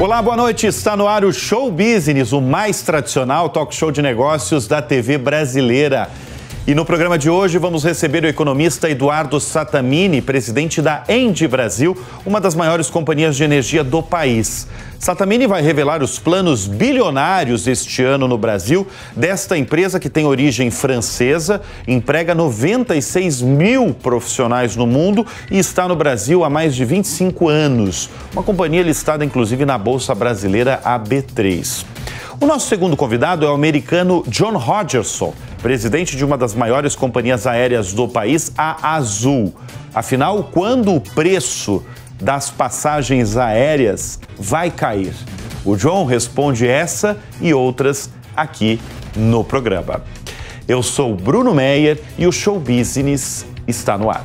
Olá, boa noite. Está no ar o Show Business, o mais tradicional talk show de negócios da TV brasileira. E no programa de hoje vamos receber o economista Eduardo Satamini, presidente da Endi Brasil, uma das maiores companhias de energia do país. Satamini vai revelar os planos bilionários este ano no Brasil desta empresa que tem origem francesa, emprega 96 mil profissionais no mundo e está no Brasil há mais de 25 anos. Uma companhia listada inclusive na Bolsa Brasileira AB3. O nosso segundo convidado é o americano John Hodgerson, presidente de uma das maiores companhias aéreas do país, a Azul. Afinal, quando o preço das passagens aéreas vai cair? O John responde essa e outras aqui no programa. Eu sou Bruno Meyer e o Show Business está no ar.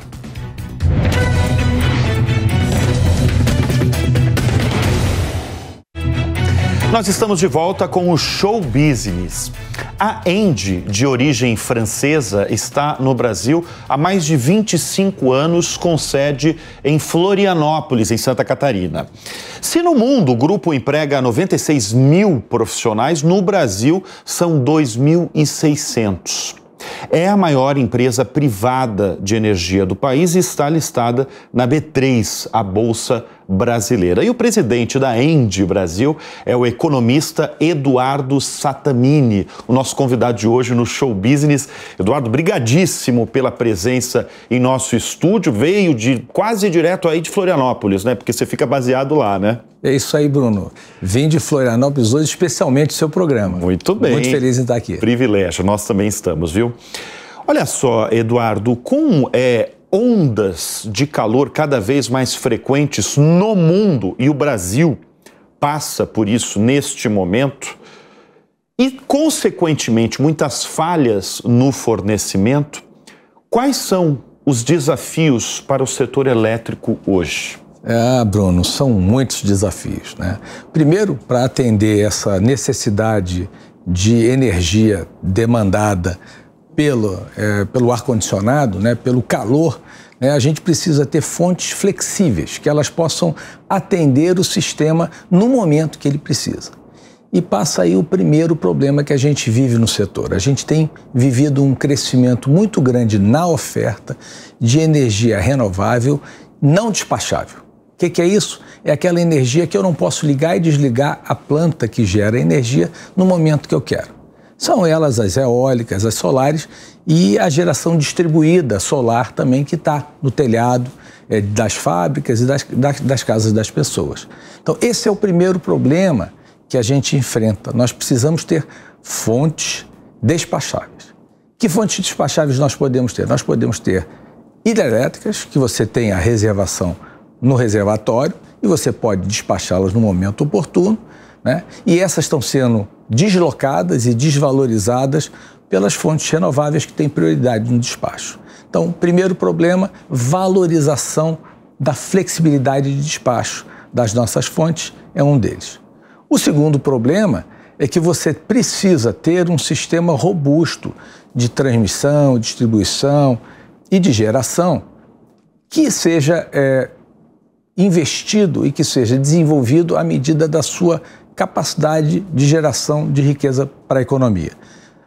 Nós estamos de volta com o Show Business. A Andy, de origem francesa, está no Brasil há mais de 25 anos, com sede em Florianópolis, em Santa Catarina. Se no mundo o grupo emprega 96 mil profissionais, no Brasil são 2.600. É a maior empresa privada de energia do país e está listada na B3, a Bolsa Brasileira brasileira. E o presidente da End Brasil é o economista Eduardo Satamini, o nosso convidado de hoje no Show Business. Eduardo, brigadíssimo pela presença em nosso estúdio. Veio de quase direto aí de Florianópolis, né? Porque você fica baseado lá, né? É isso aí, Bruno. Vim de Florianópolis hoje especialmente seu programa. Muito bem. Muito feliz em estar aqui. Privilégio, nós também estamos, viu? Olha só, Eduardo, com é, ondas de calor cada vez mais frequentes no mundo e o Brasil passa por isso neste momento e, consequentemente, muitas falhas no fornecimento, quais são os desafios para o setor elétrico hoje? Ah, Bruno, são muitos desafios. Né? Primeiro, para atender essa necessidade de energia demandada pelo, é, pelo ar-condicionado, né, pelo calor, né, a gente precisa ter fontes flexíveis, que elas possam atender o sistema no momento que ele precisa. E passa aí o primeiro problema que a gente vive no setor. A gente tem vivido um crescimento muito grande na oferta de energia renovável não despachável. O que, que, é isso? É aquela energia que eu não posso ligar e desligar a planta que gera energia no momento que eu quero. São elas as eólicas, as solares e a geração distribuída solar também, que está no telhado é, das fábricas e das, das, das casas das pessoas. Então, esse é o primeiro problema que a gente enfrenta. Nós precisamos ter fontes despacháveis. Que fontes despacháveis nós podemos ter? Nós podemos ter hidrelétricas, que você tem a reservação no reservatório e você pode despachá-las no momento oportuno, né? e essas estão sendo deslocadas e desvalorizadas pelas fontes renováveis que têm prioridade no despacho. Então, primeiro problema, valorização da flexibilidade de despacho das nossas fontes é um deles. O segundo problema é que você precisa ter um sistema robusto de transmissão, distribuição e de geração que seja é, investido e que seja desenvolvido à medida da sua capacidade de geração de riqueza para a economia.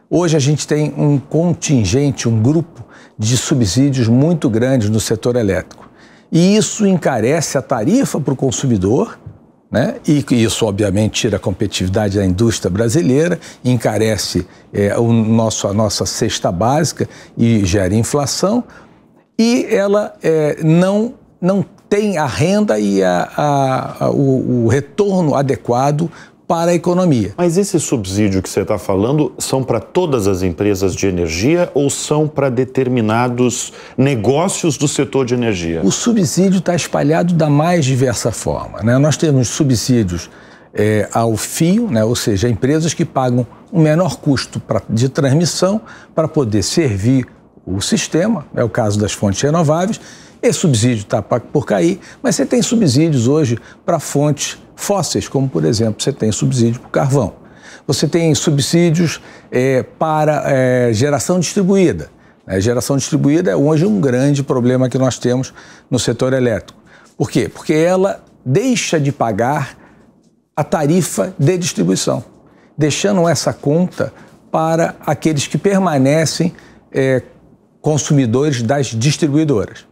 Hoje a gente tem um contingente, um grupo de subsídios muito grande no setor elétrico. E isso encarece a tarifa para o consumidor, né? e isso obviamente tira a competitividade da indústria brasileira, encarece é, o nosso, a nossa cesta básica e gera inflação, e ela é, não, não tem a renda e a, a, a, o, o retorno adequado para a economia. Mas esse subsídio que você está falando são para todas as empresas de energia ou são para determinados negócios do setor de energia? O subsídio está espalhado da mais diversa forma. Né? Nós temos subsídios é, ao fio, né? ou seja, empresas que pagam um menor custo pra, de transmissão para poder servir o sistema, é o caso das fontes renováveis esse subsídio está por cair, mas você tem subsídios hoje para fontes fósseis, como por exemplo, você tem subsídio para o carvão. Você tem subsídios é, para é, geração distribuída. A né? geração distribuída é hoje um grande problema que nós temos no setor elétrico. Por quê? Porque ela deixa de pagar a tarifa de distribuição, deixando essa conta para aqueles que permanecem é, consumidores das distribuidoras.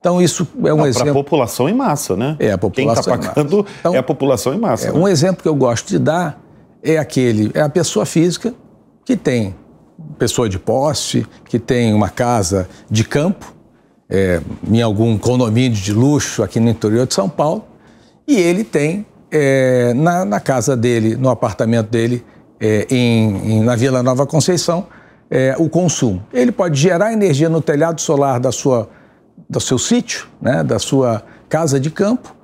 Então, isso é um Não, exemplo. Para a população em massa, né? É, a tá população. Quem está pagando então, é a população em massa. É, né? Um exemplo que eu gosto de dar é aquele, é a pessoa física que tem pessoa de posse, que tem uma casa de campo, é, em algum condomínio de luxo aqui no interior de São Paulo, e ele tem é, na, na, casa dele, no apartamento dele, é, em, em, na Vila Nova Conceição, é, o consumo. Ele pode gerar energia no telhado solar da sua do seu sítio, né, da sua casa de campo,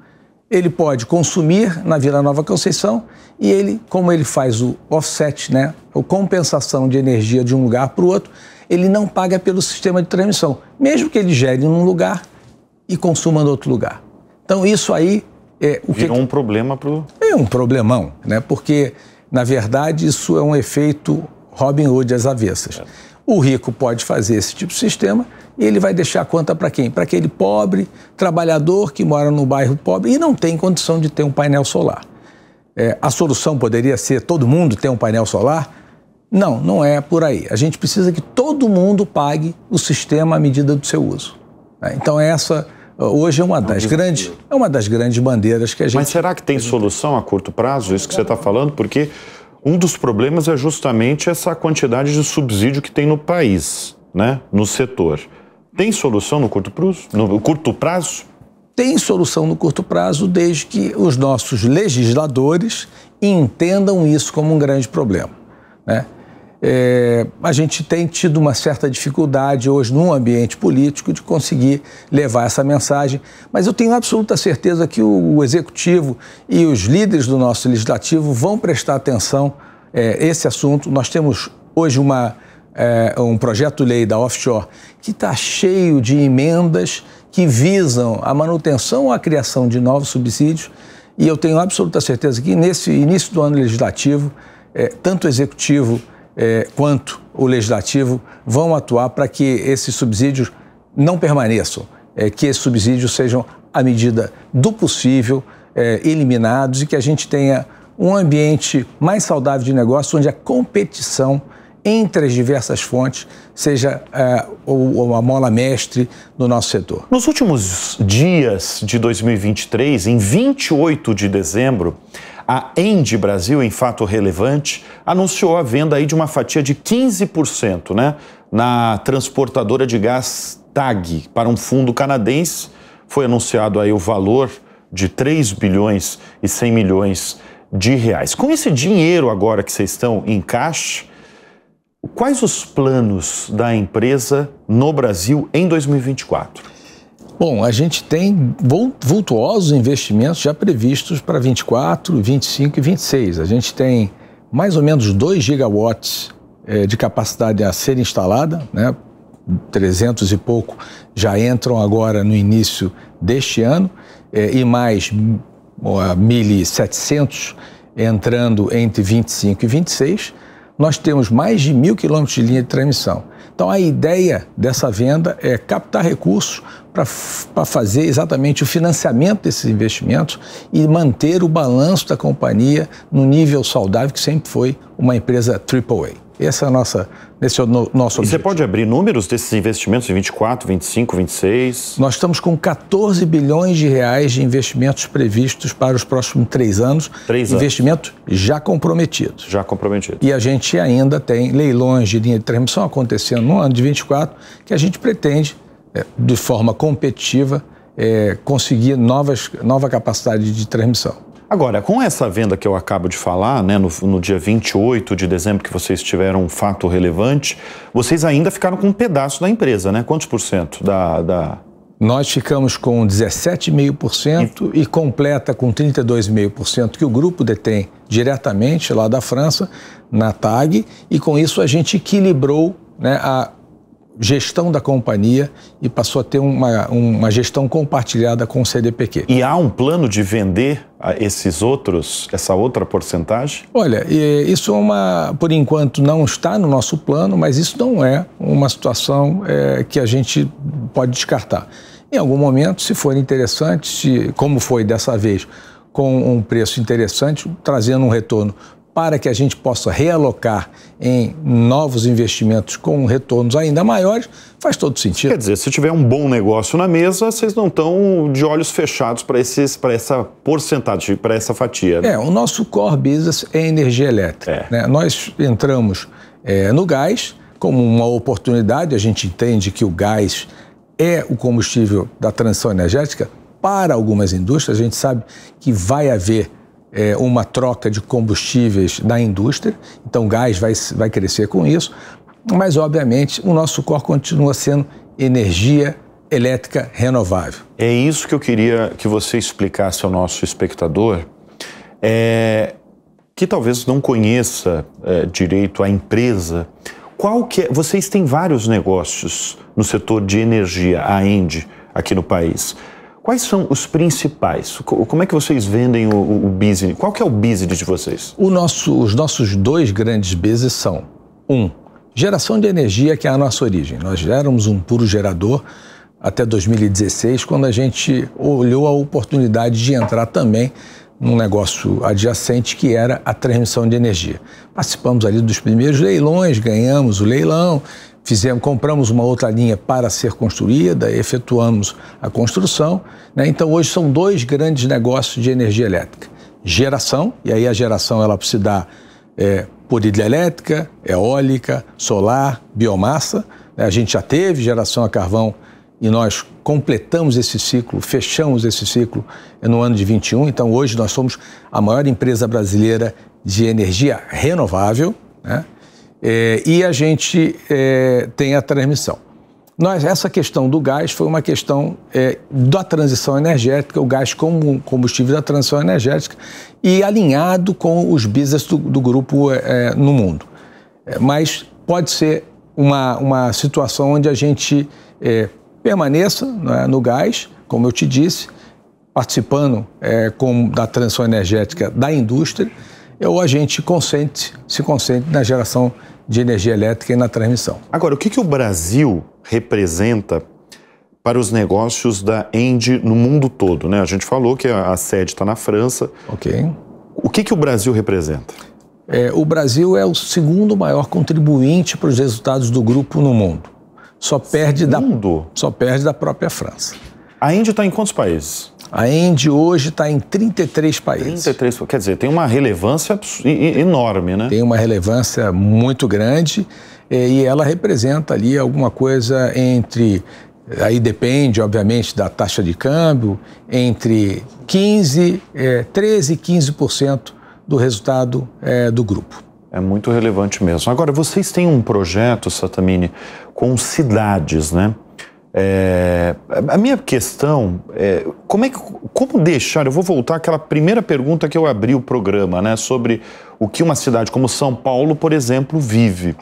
ele pode consumir na Vila Nova Conceição e ele, como ele faz o offset, né, a compensação de energia de um lugar para o outro, ele não paga pelo sistema de transmissão, mesmo que ele gere num lugar e consuma no outro lugar. Então isso aí é o Virou que um problema para o é um problemão, né? Porque na verdade isso é um efeito Robin Hood às avessas. É. O rico pode fazer esse tipo de sistema e ele vai deixar a conta para quem? Para aquele pobre trabalhador que mora no bairro pobre e não tem condição de ter um painel solar. É, a solução poderia ser todo mundo ter um painel solar? Não, não é por aí. A gente precisa que todo mundo pague o sistema à medida do seu uso. Né? Então essa uh, hoje é uma das grandes é uma das grandes bandeiras que a gente. Mas será que tem solução a curto prazo isso que você está falando? Porque um dos problemas é justamente essa quantidade de subsídio que tem no país, né? no setor. Tem solução no curto prazo? No curto prazo? Tem solução no curto prazo, desde que os nossos legisladores entendam isso como um grande problema. Né? é, a gente tem tido uma certa dificuldade hoje no ambiente político de conseguir levar essa mensagem, mas eu tenho absoluta certeza que o, o executivo e os líderes do nosso legislativo vão prestar atenção a é, esse assunto. Nós temos hoje uma, é, um projeto lei da offshore que está cheio de emendas que visam a manutenção ou a criação de novos subsídios, e eu tenho absoluta certeza que nesse início do ano legislativo, é, tanto o executivo é, quanto o legislativo vão atuar para que esses subsídios não permaneçam, é, que esses subsídios sejam, à medida do possível, é, eliminados e que a gente tenha um ambiente mais saudável de negócio, onde a competição entre as diversas fontes seja uh, a mola mestre do nosso setor. Nos últimos dias de 2023, em 28 de dezembro, a End Brasil, em fato relevante, anunciou a venda aí de uma fatia de 15% né, na transportadora de gás TAG para um fundo canadense. Foi anunciado aí o valor de 3 bilhões e 100 milhões de reais. Com esse dinheiro agora que vocês estão em caixa, quais os planos da empresa no Brasil em 2024? Bom, a gente tem vultuosos investimentos já previstos para 24, 25 e 26. A gente tem mais ou menos 2 gigawatts eh, de capacidade a ser instalada, né? 300 e pouco já entram agora no início deste ano, eh, e mais 1.700 entrando entre 25 e 26. Nós temos mais de mil quilômetros de linha de transmissão. Então a ideia dessa venda é captar recursos para fazer exatamente o financiamento desses investimentos e manter o balanço da companhia no nível saudável que sempre foi uma empresa AAA. Essa é nossa, esse é o no, nosso objetivo. E você pode abrir números desses investimentos em 24, 25, 26? Nós estamos com 14 bilhões de reais de investimentos previstos para os próximos três anos. Três investimentos anos. já comprometidos. Já comprometidos. E a gente ainda tem leilões de linha de transmissão acontecendo no ano de 24, que a gente pretende, é, de forma competitiva, é, conseguir novas, nova capacidade de transmissão. Agora, com essa venda que eu acabo de falar, né, no, no dia 28 de dezembro que vocês tiveram um fato relevante, vocês ainda ficaram com um pedaço da empresa, né? Quantos por cento da, da... Nós ficamos com 17,5% e... e completa com 32,5% que o grupo detém diretamente lá da França, na TAG, e com isso a gente equilibrou né, a gestão da companhia e passou a ter uma, uma gestão compartilhada com o CDPQ. E há um plano de vender esses outros, essa outra porcentagem? Olha, isso é uma, por enquanto não está no nosso plano, mas isso não é uma situação é, que a gente pode descartar. Em algum momento, se for interessante, se, como foi dessa vez, com um preço interessante, trazendo um retorno para que a gente possa realocar em novos investimentos com retornos ainda maiores, faz todo sentido. Quer dizer, se tiver um bom negócio na mesa, vocês não estão de olhos fechados para essa porcentagem, para essa fatia. Né? É, o nosso core business é energia elétrica. É. Né? Nós entramos é, no gás como uma oportunidade, a gente entende que o gás é o combustível da transição energética para algumas indústrias, a gente sabe que vai haver é, uma troca de combustíveis da indústria, então gás vai, vai crescer com isso, mas obviamente o nosso core continua sendo energia elétrica renovável. É isso que eu queria que você explicasse ao nosso espectador, é, que talvez não conheça é, direito a empresa. Qual que é, vocês têm vários negócios no setor de energia, a ENDE, aqui no país. Quais são os principais? Como é que vocês vendem o, o, o business? Qual que é o business de vocês? O nosso, os nossos dois grandes business são, um, geração de energia, que é a nossa origem. Nós éramos um puro gerador até 2016, quando a gente olhou a oportunidade de entrar também num negócio adjacente que era a transmissão de energia. Participamos ali dos primeiros leilões, ganhamos o leilão, fizemos, compramos uma outra linha para ser construída, efetuamos a construção. Né? Então, hoje são dois grandes negócios de energia elétrica: geração, e aí a geração ela se dá é, por hidrelétrica, eólica, solar, biomassa. Né? A gente já teve geração a carvão e nós completamos esse ciclo, fechamos esse ciclo no ano de 21. Então, hoje nós somos a maior empresa brasileira de energia renovável. Né? É, e a gente é, tem a transmissão. Nós, essa questão do gás foi uma questão é, da transição energética, o gás como combustível da transição energética e alinhado com os business do, do grupo é, é no mundo. É, mas pode ser uma, uma situação onde a gente é, permaneça né, no gás, como eu te disse, participando é, com, da transição energética da indústria, ou a gente concentre se concentre na geração energética de energia elétrica e na transmissão. Agora, o que, que o Brasil representa para os negócios da Engie no mundo todo? Né? A gente falou que a, sede está na França. Ok. O que, que o Brasil representa? É, o Brasil é o segundo maior contribuinte para os resultados do grupo no mundo. Só perde, segundo? da, só perde da própria França. A Engie está em quantos países? A Endy hoje está em 33 países. 33, quer dizer, tem uma relevância enorme, né? Tem uma relevância muito grande eh, e ela representa ali alguma coisa entre. Aí depende, obviamente, da taxa de câmbio, entre 15, é, 13 e 15% do resultado é, do grupo. É muito relevante mesmo. Agora, vocês têm um projeto, Satamini, com cidades, né? É, a minha questão é como, é que, como deixar, eu vou voltar àquela primeira pergunta que eu abri o programa, né, sobre o que uma cidade como São Paulo, por exemplo, vive.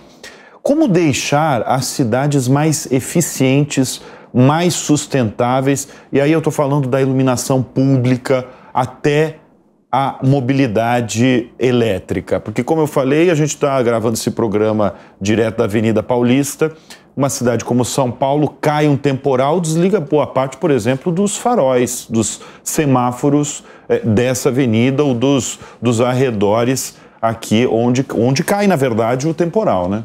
Como deixar as cidades mais eficientes, mais sustentáveis, e aí eu estou falando da iluminação pública até a mobilidade elétrica. Porque, como eu falei, a gente está gravando esse programa direto da Avenida Paulista uma cidade como São Paulo cai um temporal, desliga boa parte, por exemplo, dos faróis, dos semáforos é, dessa avenida ou dos, dos arredores aqui onde, onde cai, na verdade, o temporal, né?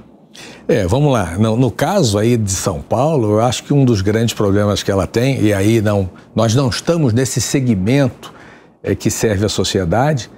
É, vamos lá. No, no, caso aí de São Paulo, eu acho que um dos grandes problemas que ela tem, e aí não, nós não estamos nesse segmento é, que serve à sociedade,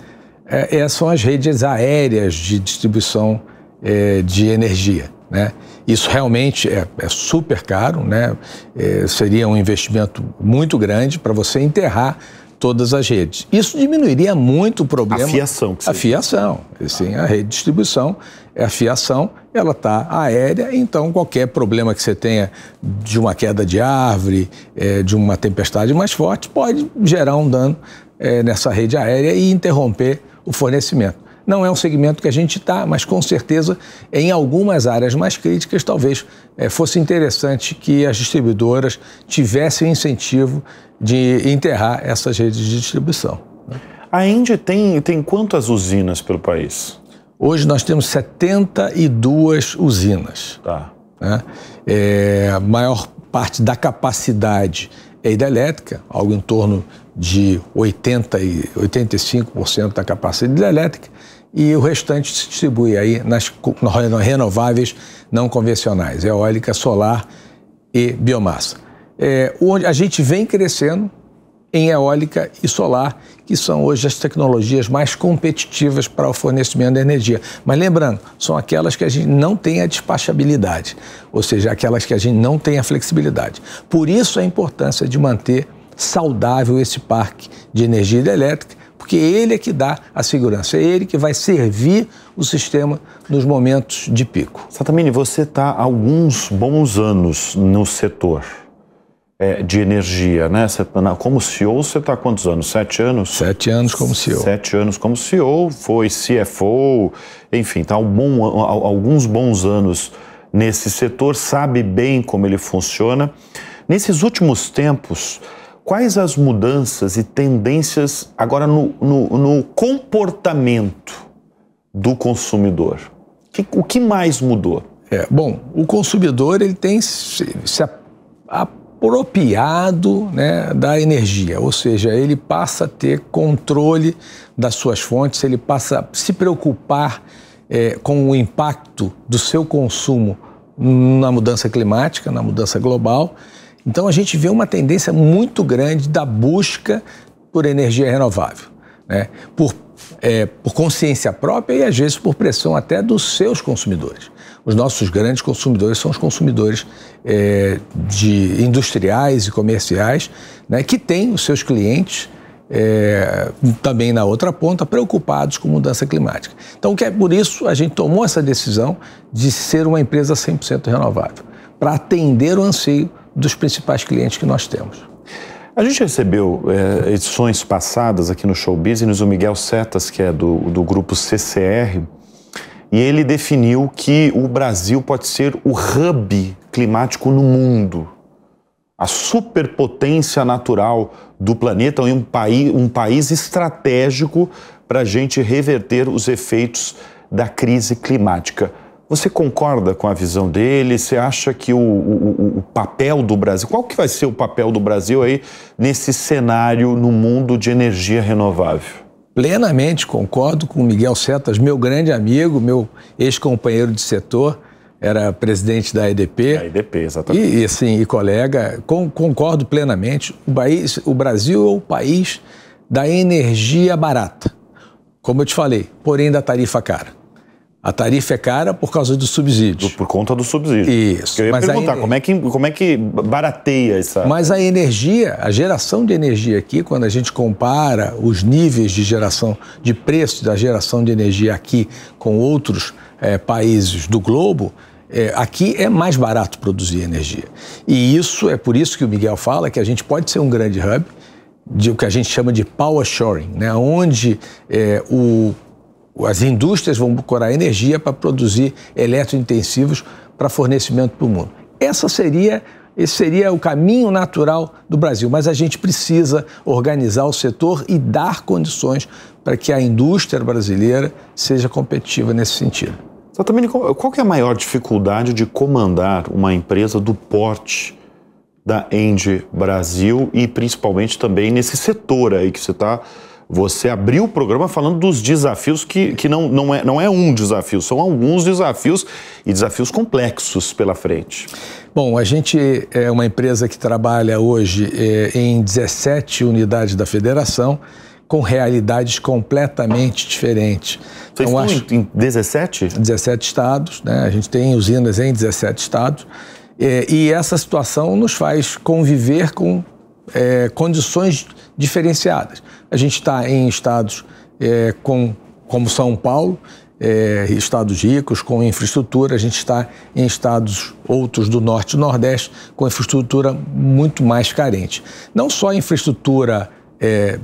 é, é, são as redes aéreas de distribuição é, de energia. Né? Isso realmente é, é super caro, né? É, seria um investimento muito grande para você enterrar todas as redes. Isso diminuiria muito o problema. A fiação. Que a fiação. Sim, a rede de distribuição é a fiação, ela está aérea, então qualquer problema que você tenha de uma queda de árvore, é, de uma tempestade mais forte, pode gerar um dano é, nessa rede aérea e interromper o fornecimento. Não é um segmento que a gente está, mas com certeza em algumas áreas mais críticas talvez é, fosse interessante que as distribuidoras tivessem incentivo de enterrar essas redes de distribuição. Né? A Indy tem, tem quantas usinas pelo país? Hoje nós temos 72 usinas. Tá. Né? É, a maior parte da capacidade é hidrelétrica, algo em torno de 80 e 85% da capacidade hidrelétrica, e o restante se distribui aí nas renováveis não convencionais, eólica, solar e biomassa. É, onde a gente vem crescendo em eólica e solar, que são hoje as tecnologias mais competitivas para o fornecimento de energia. Mas lembrando, são aquelas que a gente não tem a despachabilidade, ou seja, aquelas que a gente não tem a flexibilidade. Por isso a importância de manter saudável esse parque de energia elétrica, porque ele é que dá a segurança, é ele que vai servir o sistema nos momentos de pico. Satamini, você está há alguns bons anos no setor é, de energia, né? Tá como CEO, você está quantos anos? Sete anos? Sete anos como CEO. Sete anos como CEO, foi CFO, enfim, está um bom, alguns bons anos nesse setor, sabe bem como ele funciona. Nesses últimos tempos, quais as mudanças e tendências agora no, no, no comportamento do consumidor? Que, o que mais mudou? É, bom, o consumidor ele tem se, se a, a apropriado né, da energia, ou seja, ele passa a ter controle das suas fontes, ele passa a se preocupar é, com o impacto do seu consumo na mudança climática, na mudança global. Então a gente vê uma tendência muito grande da busca por energia renovável, né? por, é, por consciência própria e às vezes por pressão até dos seus consumidores os nossos grandes consumidores são os consumidores é, de industriais e comerciais, né, que têm os seus clientes é, também na outra ponta, preocupados com mudança climática. Então, que é por isso a gente tomou essa decisão de ser uma empresa 100% renovável, para atender o anseio dos principais clientes que nós temos. A gente recebeu é, edições passadas aqui no Show Business o Miguel Setas, que é do, do grupo CCR, e ele definiu que o Brasil pode ser o hub climático no mundo, a superpotência natural do planeta e um, paí um país estratégico para a gente reverter os efeitos da crise climática. Você concorda com a visão dele? Você acha que o, o, o, papel do Brasil, qual que vai ser o papel do Brasil aí nesse cenário no mundo de energia renovável? plenamente concordo com o Miguel Setas, meu grande amigo, meu ex-companheiro de setor, era presidente da EDP. Da EDP, exatamente. E, e assim, e colega, com, concordo plenamente. O, país, o Brasil é o país da energia barata. Como eu te falei, porém da tarifa cara. A tarifa é cara por causa dos subsídios. Por conta do subsídio. Isso. eu ia mas perguntar, como, é que, como é que barateia essa... Mas a energia, a geração de energia aqui, quando a gente compara os níveis de geração, de preço da geração de energia aqui com outros é, países do globo, é, aqui é mais barato produzir energia. E isso é por isso que o Miguel fala que a gente pode ser um grande hub, de o que a gente chama de power shoring, né? onde é, o as indústrias vão procurar energia para produzir eletrointensivos para fornecimento para o mundo. Essa seria, esse seria o caminho natural do Brasil, mas a gente precisa organizar o setor e dar condições para que a indústria brasileira seja competitiva nesse sentido. Exatamente. Qual é a maior dificuldade de comandar uma empresa do porte da End Brasil e principalmente também nesse setor aí que você está você abriu o programa falando dos desafios, que, que não, não, é, não é um desafio, são alguns desafios e desafios complexos pela frente. Bom, a gente é uma empresa que trabalha hoje é, em 17 unidades da federação com realidades completamente diferentes. Vocês então, acho, em 17? 17 estados, né? A gente tem usinas em 17 estados. É, e essa situação nos faz conviver com é, condições diferenciadas. A gente está em estados é, com, como São Paulo, é, estados ricos com infraestrutura, a gente está em estados outros do norte e nordeste com infraestrutura muito mais carente. Não só infraestrutura é,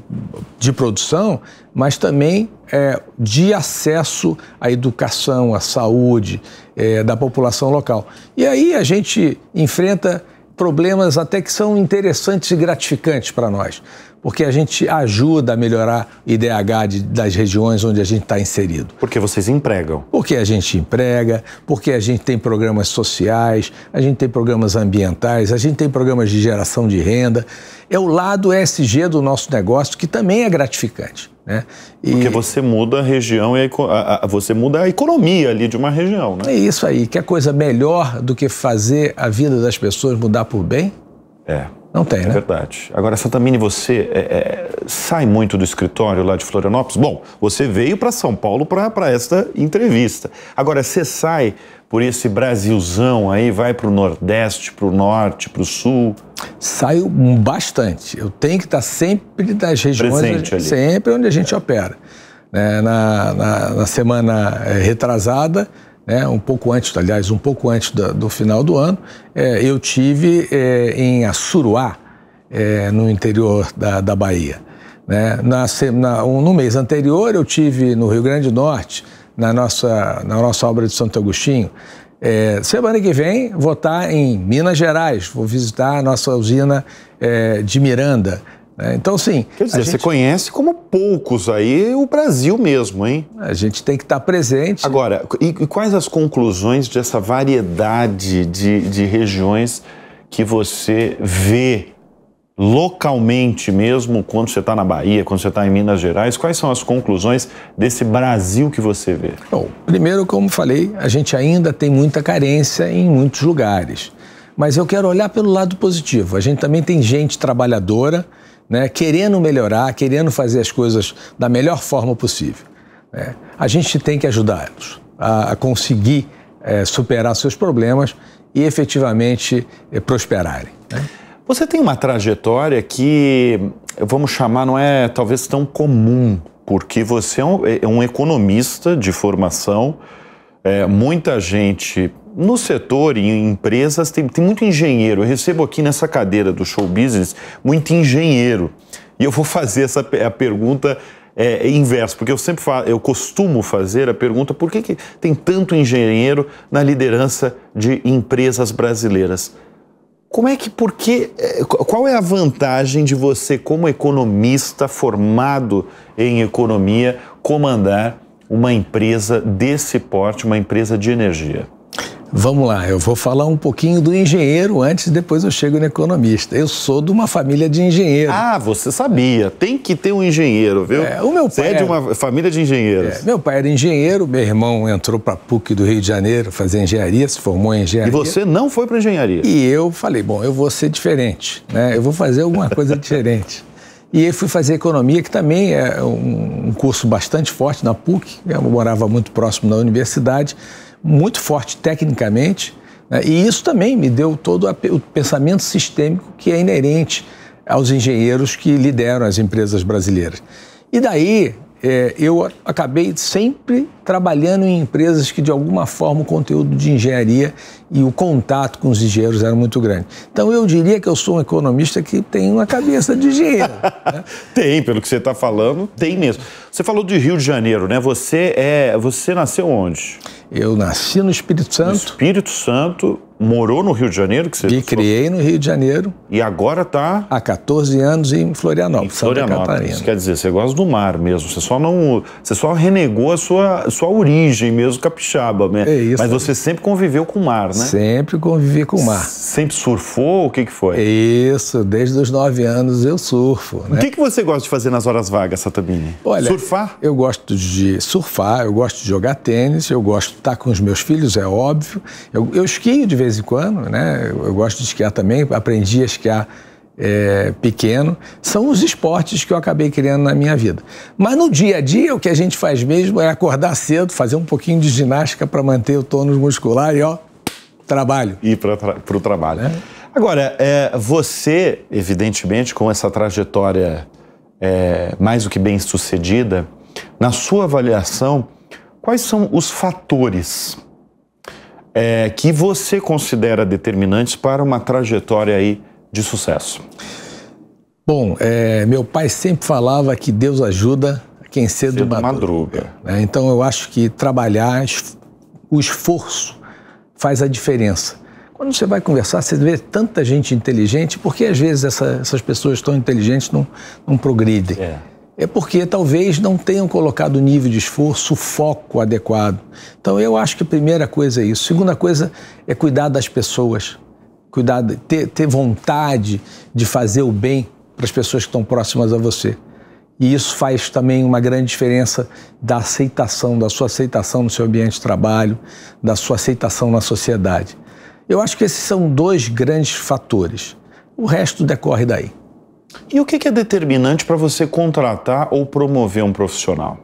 de produção, mas também é, de acesso à educação, à saúde é, da população local. E aí a gente enfrenta problemas até que são interessantes e gratificantes para nós, porque a gente ajuda a melhorar o IDH de, das regiões onde a gente está inserido. Porque vocês empregam. Porque a gente emprega, porque a gente tem programas sociais, a gente tem programas ambientais, a gente tem programas de geração de renda. É o lado ESG do nosso negócio que também é gratificante. Né? E... Porque você muda a região e a, a, você muda a economia ali de uma região, né? É isso aí. Quer coisa melhor do que fazer a vida das pessoas mudar por bem? É. Não tem, é né? É verdade. Agora, Santamini, você é, é, sai muito do escritório lá de Florianópolis? Bom, você veio para São Paulo para esta entrevista. Agora, você sai por esse Brasilzão aí, vai para o Nordeste, para o Norte, para o Sul? saio bastante. Eu tenho que estar sempre nas regiões, sempre onde a gente opera. Né? Na, na, na, semana eh, retrasada, né? um pouco antes, aliás, um pouco antes do, do final do ano, é, eu tive é, em Assuruá, no interior da, da Bahia. Né? Na, na, no mês anterior, eu tive no Rio Grande do Norte, na nossa, na nossa obra de Santo Agostinho, é, semana que vem vou estar em Minas Gerais, vou visitar a nossa usina é, de Miranda. É, então, sim. Quer dizer, gente... você conhece como poucos aí o Brasil mesmo, hein? A gente tem que estar presente. Agora, e, e quais as conclusões dessa variedade de, de regiões que você vê localmente mesmo, quando você está na Bahia, quando você está em Minas Gerais, quais são as conclusões desse Brasil que você vê? Bom, primeiro, como falei, a gente ainda tem muita carência em muitos lugares. Mas eu quero olhar pelo lado positivo. A gente também tem gente trabalhadora, né, querendo melhorar, querendo fazer as coisas da melhor forma possível. Né? A gente tem que ajudá-los a, a, conseguir é, superar seus problemas e efetivamente é, prosperarem. Né? Você tem uma trajetória que, vamos chamar, não é talvez tão comum, porque você é um, é, é um economista de formação. É, muita gente no setor em empresas tem, tem muito engenheiro. Eu recebo aqui nessa cadeira do show business muito engenheiro. E eu vou fazer essa a pergunta é, é porque eu sempre falo, eu costumo fazer a pergunta por que, que tem tanto engenheiro na liderança de empresas brasileiras. Como é que, porque, é, qual é a vantagem de você, como economista formado em economia, comandar uma empresa desse porte, uma empresa de energia? Vamos lá, eu vou falar um pouquinho do engenheiro antes, depois eu chego no economista. Eu sou de uma família de engenheiro. Ah, você sabia. Tem que ter um engenheiro, viu? É, o meu pai. Você é de uma família de engenheiros. É, meu pai era engenheiro, meu irmão entrou para a PUC do Rio de Janeiro fazer engenharia, se formou em engenharia. E você não foi para engenharia? E eu falei, bom, eu vou ser diferente, né? Eu vou fazer alguma coisa diferente. E eu fui fazer economia, que também é um curso bastante forte na PUC. Eu morava muito próximo da universidade muito forte tecnicamente, né? e isso também me deu todo o pensamento sistêmico que é inerente aos engenheiros que lideram as empresas brasileiras. E daí é, eu acabei sempre trabalhando em empresas que, de alguma forma, o conteúdo de engenharia e o contato com os engenheiros era muito grande. Então, eu diria que eu sou um economista que tem uma cabeça de engenheiro. Né? tem, pelo que você está falando, tem mesmo. Você falou de Rio de Janeiro, né? Você, é, você nasceu onde? Eu nasci no Espírito Santo. No Espírito Santo, morou no Rio de Janeiro? Que você Me criei no Rio de Janeiro. E agora está? Há 14 anos em Florianópolis, em Florianópolis. Santa Catarina. Isso quer dizer, você gosta do mar mesmo, você só não, você só renegou a sua, sua origem mesmo capixaba, né? É isso. Mas você sempre conviveu com o mar, né? Sempre convivi com o mar. Sempre surfou? O que, que foi? Isso, desde os nove anos eu surfo. Né? O que, que você gosta de fazer nas horas vagas, Satabini? Olha, surfar? Eu gosto de surfar, eu gosto de jogar tênis, eu gosto de estar com os meus filhos, é óbvio. Eu, eu esquio de vez em quando, né? Eu, eu gosto de esquiar também, aprendi a esquiar é, pequeno, são os esportes que eu acabei criando na minha vida. Mas no dia a dia, o que a gente faz mesmo é acordar cedo, fazer um pouquinho de ginástica para manter o tônus muscular e, ó, trabalho. E para tra o trabalho. É. Agora, é, você, evidentemente, com essa trajetória é, mais do que bem sucedida, na sua avaliação, quais são os fatores é, que você considera determinantes para uma trajetória aí de sucesso? Bom, é, meu pai sempre falava que Deus ajuda quem cedo, cedo madruga. madruga. É, então eu acho que trabalhar, o esforço faz a diferença. Quando você vai conversar, você vê tanta gente inteligente, porque às vezes essa, essas pessoas tão inteligentes não, não progridem? É. é. porque talvez não tenham colocado o nível de esforço, o foco adequado. Então eu acho que a primeira coisa é isso. Segunda coisa é cuidar das pessoas cuidar, ter, ter vontade de fazer o bem para as pessoas que estão próximas a você. E isso faz também uma grande diferença da aceitação, da sua aceitação no seu ambiente de trabalho, da sua aceitação na sociedade. Eu acho que esses são dois grandes fatores. O resto decorre daí. E o que é determinante para você contratar ou promover um profissional?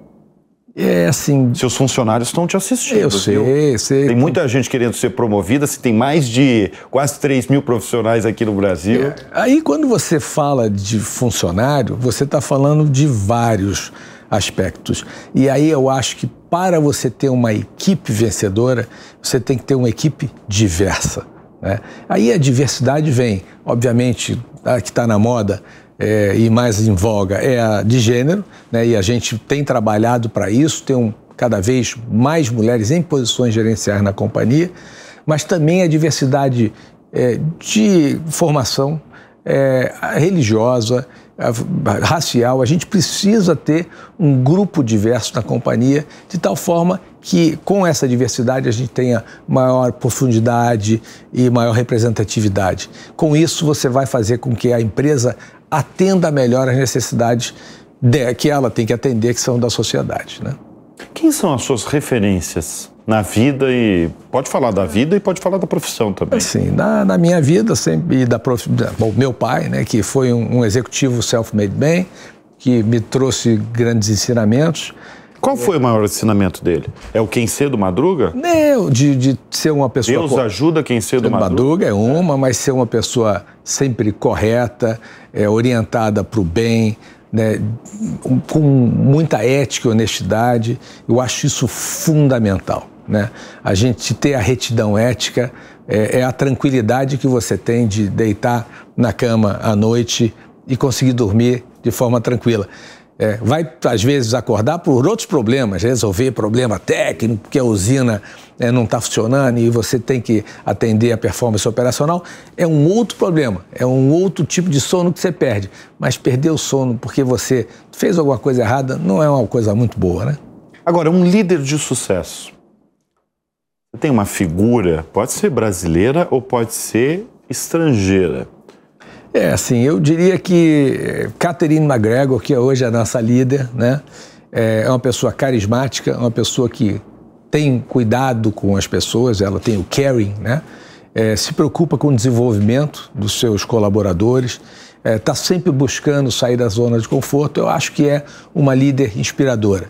É assim. Seus funcionários estão te assistindo. Eu sei, sei, Tem muita gente querendo ser promovida, se tem mais de quase 3 mil profissionais aqui no Brasil. É. Aí, quando você fala de funcionário, você está falando de vários aspectos. E aí eu acho que para você ter uma equipe vencedora, você tem que ter uma equipe diversa. Né? Aí a diversidade vem, obviamente, a que está na moda, é, e mais em voga é a de gênero, né? e a gente tem trabalhado para isso, tem um, cada vez mais mulheres em posições gerenciais na companhia, mas também a diversidade é, de formação é, religiosa, racial, a gente precisa ter um grupo diverso na companhia, de tal forma que com essa diversidade a gente tenha maior profundidade e maior representatividade. Com isso, você vai fazer com que a empresa atenda melhor as necessidades que ela tem que atender, que são da sociedade. Né? Quem são as suas referências? na vida e pode falar da vida e pode falar da profissão também. Sim, na, na, minha vida sempre e da profissão, O meu pai, né, que foi um, um executivo self-made man, que me trouxe grandes ensinamentos. Qual foi o maior ensinamento dele? É o quem cedo madruga? Não, de, de ser uma pessoa. Deus ajuda quem cedo, madruga. madruga. é uma, mas ser uma pessoa sempre correta, é, orientada para o bem, né, com muita ética e honestidade. Eu acho isso fundamental. Né? A gente ter a retidão ética é, é a tranquilidade que você tem de deitar na cama à noite e conseguir dormir de forma tranquila. É, vai, às vezes, acordar por outros problemas, resolver problema técnico, porque a usina é, não está funcionando e você tem que atender a performance operacional. É um outro problema, é um outro tipo de sono que você perde. Mas perder o sono porque você fez alguma coisa errada não é uma coisa muito boa, né? Agora, um líder de sucesso você tem uma figura, pode ser brasileira ou pode ser estrangeira. É, assim, eu diria que eh, Catherine McGregor, que é hoje é a nossa líder, né? É, é uma pessoa carismática, é uma pessoa que tem cuidado com as pessoas, ela tem o caring, né? É, se preocupa com o desenvolvimento dos seus colaboradores, está é, tá sempre buscando sair da zona de conforto. Eu acho que é uma líder inspiradora.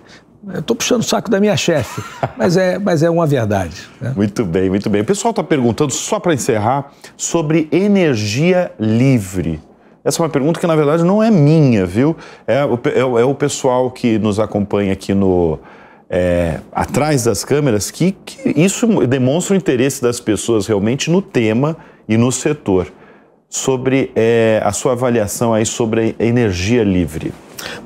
Eu estou puxando o saco da minha chefe, mas é, mas é uma verdade. Né? Muito bem, muito bem. O pessoal está perguntando, só para encerrar, sobre energia livre. Essa é uma pergunta que, na verdade, não é minha, viu? É, o, é, é o pessoal que nos acompanha aqui no. É, atrás das câmeras, que, que isso demonstra o interesse das pessoas realmente no tema e no setor. Sobre é, a sua avaliação aí sobre a energia livre.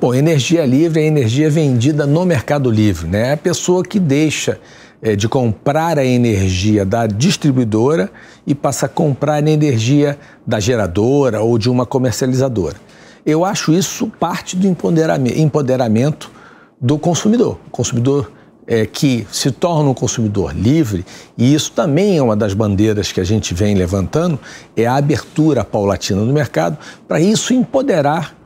Bom, energia livre é energia vendida no mercado livre, né? É a pessoa que deixa é, de comprar a energia da distribuidora e passa a comprar a energia da geradora ou de uma comercializadora. Eu acho isso parte do empoderamento, do consumidor. O consumidor é, que se torna um consumidor livre, e isso também é uma das bandeiras que a gente vem levantando, é a abertura paulatina do mercado para isso empoderar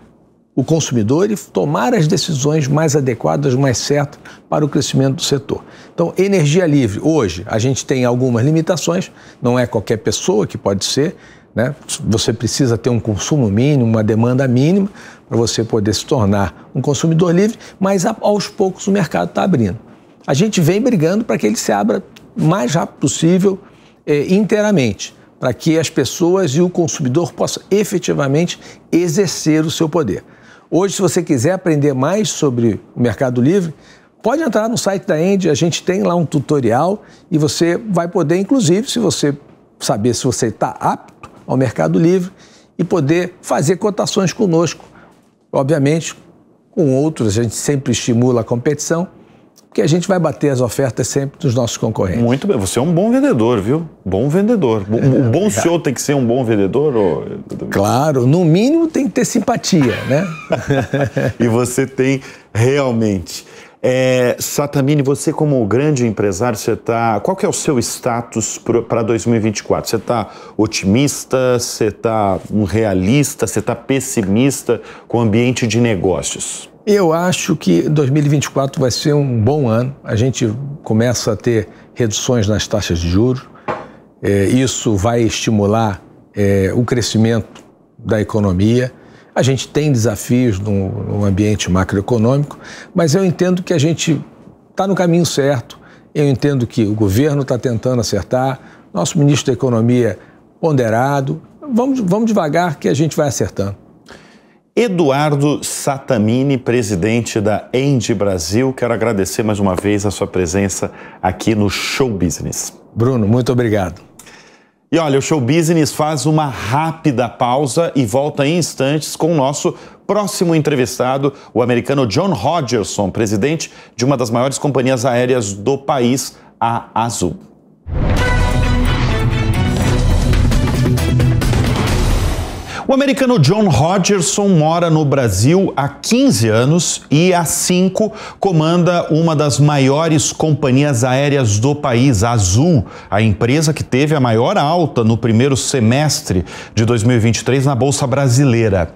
o consumidor e tomar as decisões mais adequadas, mais certas para o crescimento do setor. Então, energia livre, hoje a gente tem algumas limitações, não é qualquer pessoa que pode ser, né? Você precisa ter um consumo mínimo, uma demanda mínima para você poder se tornar um consumidor livre, mas aos poucos o mercado está abrindo. A gente vem brigando para que ele se abra o mais rápido possível é, inteiramente, para que as pessoas e o consumidor possam efetivamente exercer o seu poder. Hoje, se você quiser aprender mais sobre o Mercado Livre, pode entrar no site da End, a gente tem lá um tutorial e você vai poder, inclusive, se você saber se você está apto ao Mercado Livre e poder fazer cotações conosco. Obviamente, com outros, a gente sempre estimula a competição porque a gente vai bater as ofertas sempre dos nossos concorrentes. Muito bem, você é um bom vendedor, viu? Bom vendedor. O é, bom é. senhor tem que ser um bom vendedor? Ou... Claro, no mínimo tem que ter simpatia, né? e você tem realmente. É, Satamini, você como grande empresário, você tá. Qual que é o seu status para 2024? Você está otimista? Você está um realista? Você está pessimista com o ambiente de negócios? Eu acho que 2024 vai ser um bom ano. A gente começa a ter reduções nas taxas de juros. É, isso vai estimular é, o crescimento da economia. A gente tem desafios no, no ambiente macroeconômico, mas eu entendo que a gente está no caminho certo. Eu entendo que o governo está tentando acertar. Nosso ministro da Economia ponderado. Vamos, vamos devagar que a gente vai acertando. Eduardo Satamini, presidente da End Brasil, quero agradecer mais uma vez a sua presença aqui no Show Business. Bruno, muito obrigado. E olha, o Show Business faz uma rápida pausa e volta em instantes com o nosso próximo entrevistado, o americano John Hodgerson, presidente de uma das maiores companhias aéreas do país, a Azul. O americano John Hodgerson mora no Brasil há 15 anos e há 5 comanda uma das maiores companhias aéreas do país, a Azul, a empresa que teve a maior alta no primeiro semestre de 2023 na bolsa brasileira.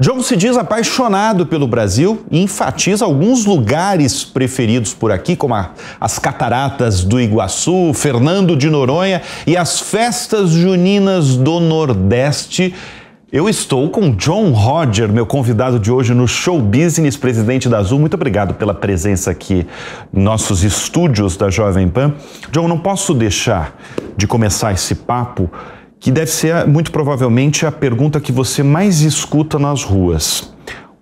John se diz apaixonado pelo Brasil e enfatiza alguns lugares preferidos por aqui, como a, as Cataratas do Iguaçu, Fernando de Noronha e as festas juninas do Nordeste eu estou com John Roger, meu convidado de hoje no Show Business, presidente da Azul. Muito obrigado pela presença aqui em nossos estúdios da Jovem Pan. John, não posso deixar de começar esse papo, que deve ser muito provavelmente a pergunta que você mais escuta nas ruas.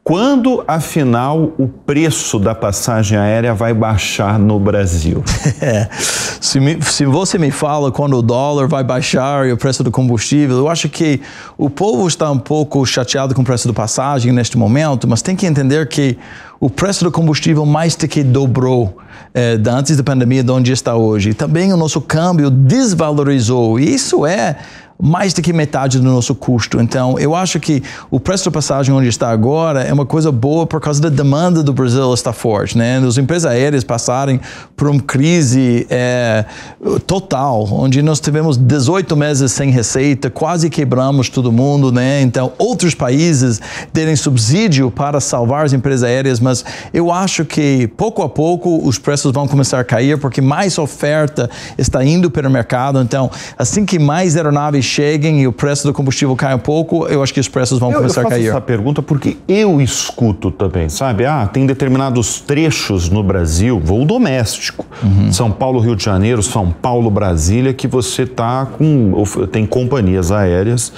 Quando, afinal, o preço da passagem aérea vai baixar no Brasil? É. Se, me, se, você me fala quando o dólar vai baixar e o preço do combustível, eu acho que o povo está um pouco chateado com o preço da passagem neste momento, mas tem que entender que o preço do combustível mais do que dobrou é, da antes da pandemia de onde está hoje. também o nosso câmbio desvalorizou. E isso é mais do que metade do nosso custo. Então, eu acho que o preço da passagem onde está agora é uma coisa boa por causa da demanda do Brasil está forte, né? As empresas aéreas passarem por uma crise é, total, onde nós tivemos 18 meses sem receita, quase quebramos todo mundo, né? Então, outros países terem subsídio para salvar as empresas aéreas, mas eu acho que pouco a pouco os preços vão começar a cair porque mais oferta está indo para o mercado. Então, assim que mais aeronaves cheguem e o preço do combustível cai um pouco, eu acho que os preços vão eu, começar eu a cair. essa pergunta porque eu escuto também, sabe? Ah, tem determinados trechos no Brasil, voo doméstico, uhum. São Paulo, Rio de Janeiro, São Paulo, Brasília, que você tá com tem companhias aéreas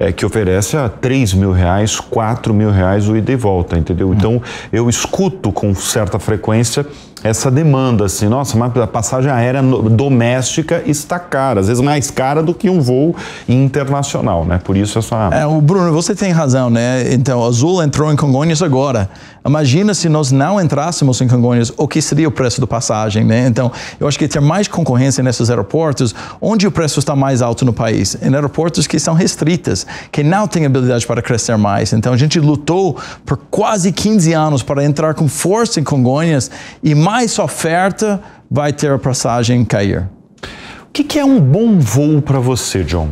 é, que oferece a 3 mil reais, 4 mil reais o ida e volta, entendeu? Uhum. Então eu escuto com certa frequência essa demanda, assim, nossa, mas a passagem aérea doméstica está cara, às vezes mais cara do que um voo internacional, né? Por isso essa... É, o Bruno, você tem razão, né? Então, Azul entrou em Congonhas agora. Imagina se nós não entrássemos em Congonhas, o que seria o preço da passagem, né? Então, eu acho que ter mais concorrência nesses aeroportos, onde o preço está mais alto no país? Em aeroportos que são restritas, que não têm habilidade para crescer mais. Então, a gente lutou por quase 15 anos para entrar com força em Congonhas e mais mais oferta, vai ter a passagem cair. O que, que é um bom voo para você, John?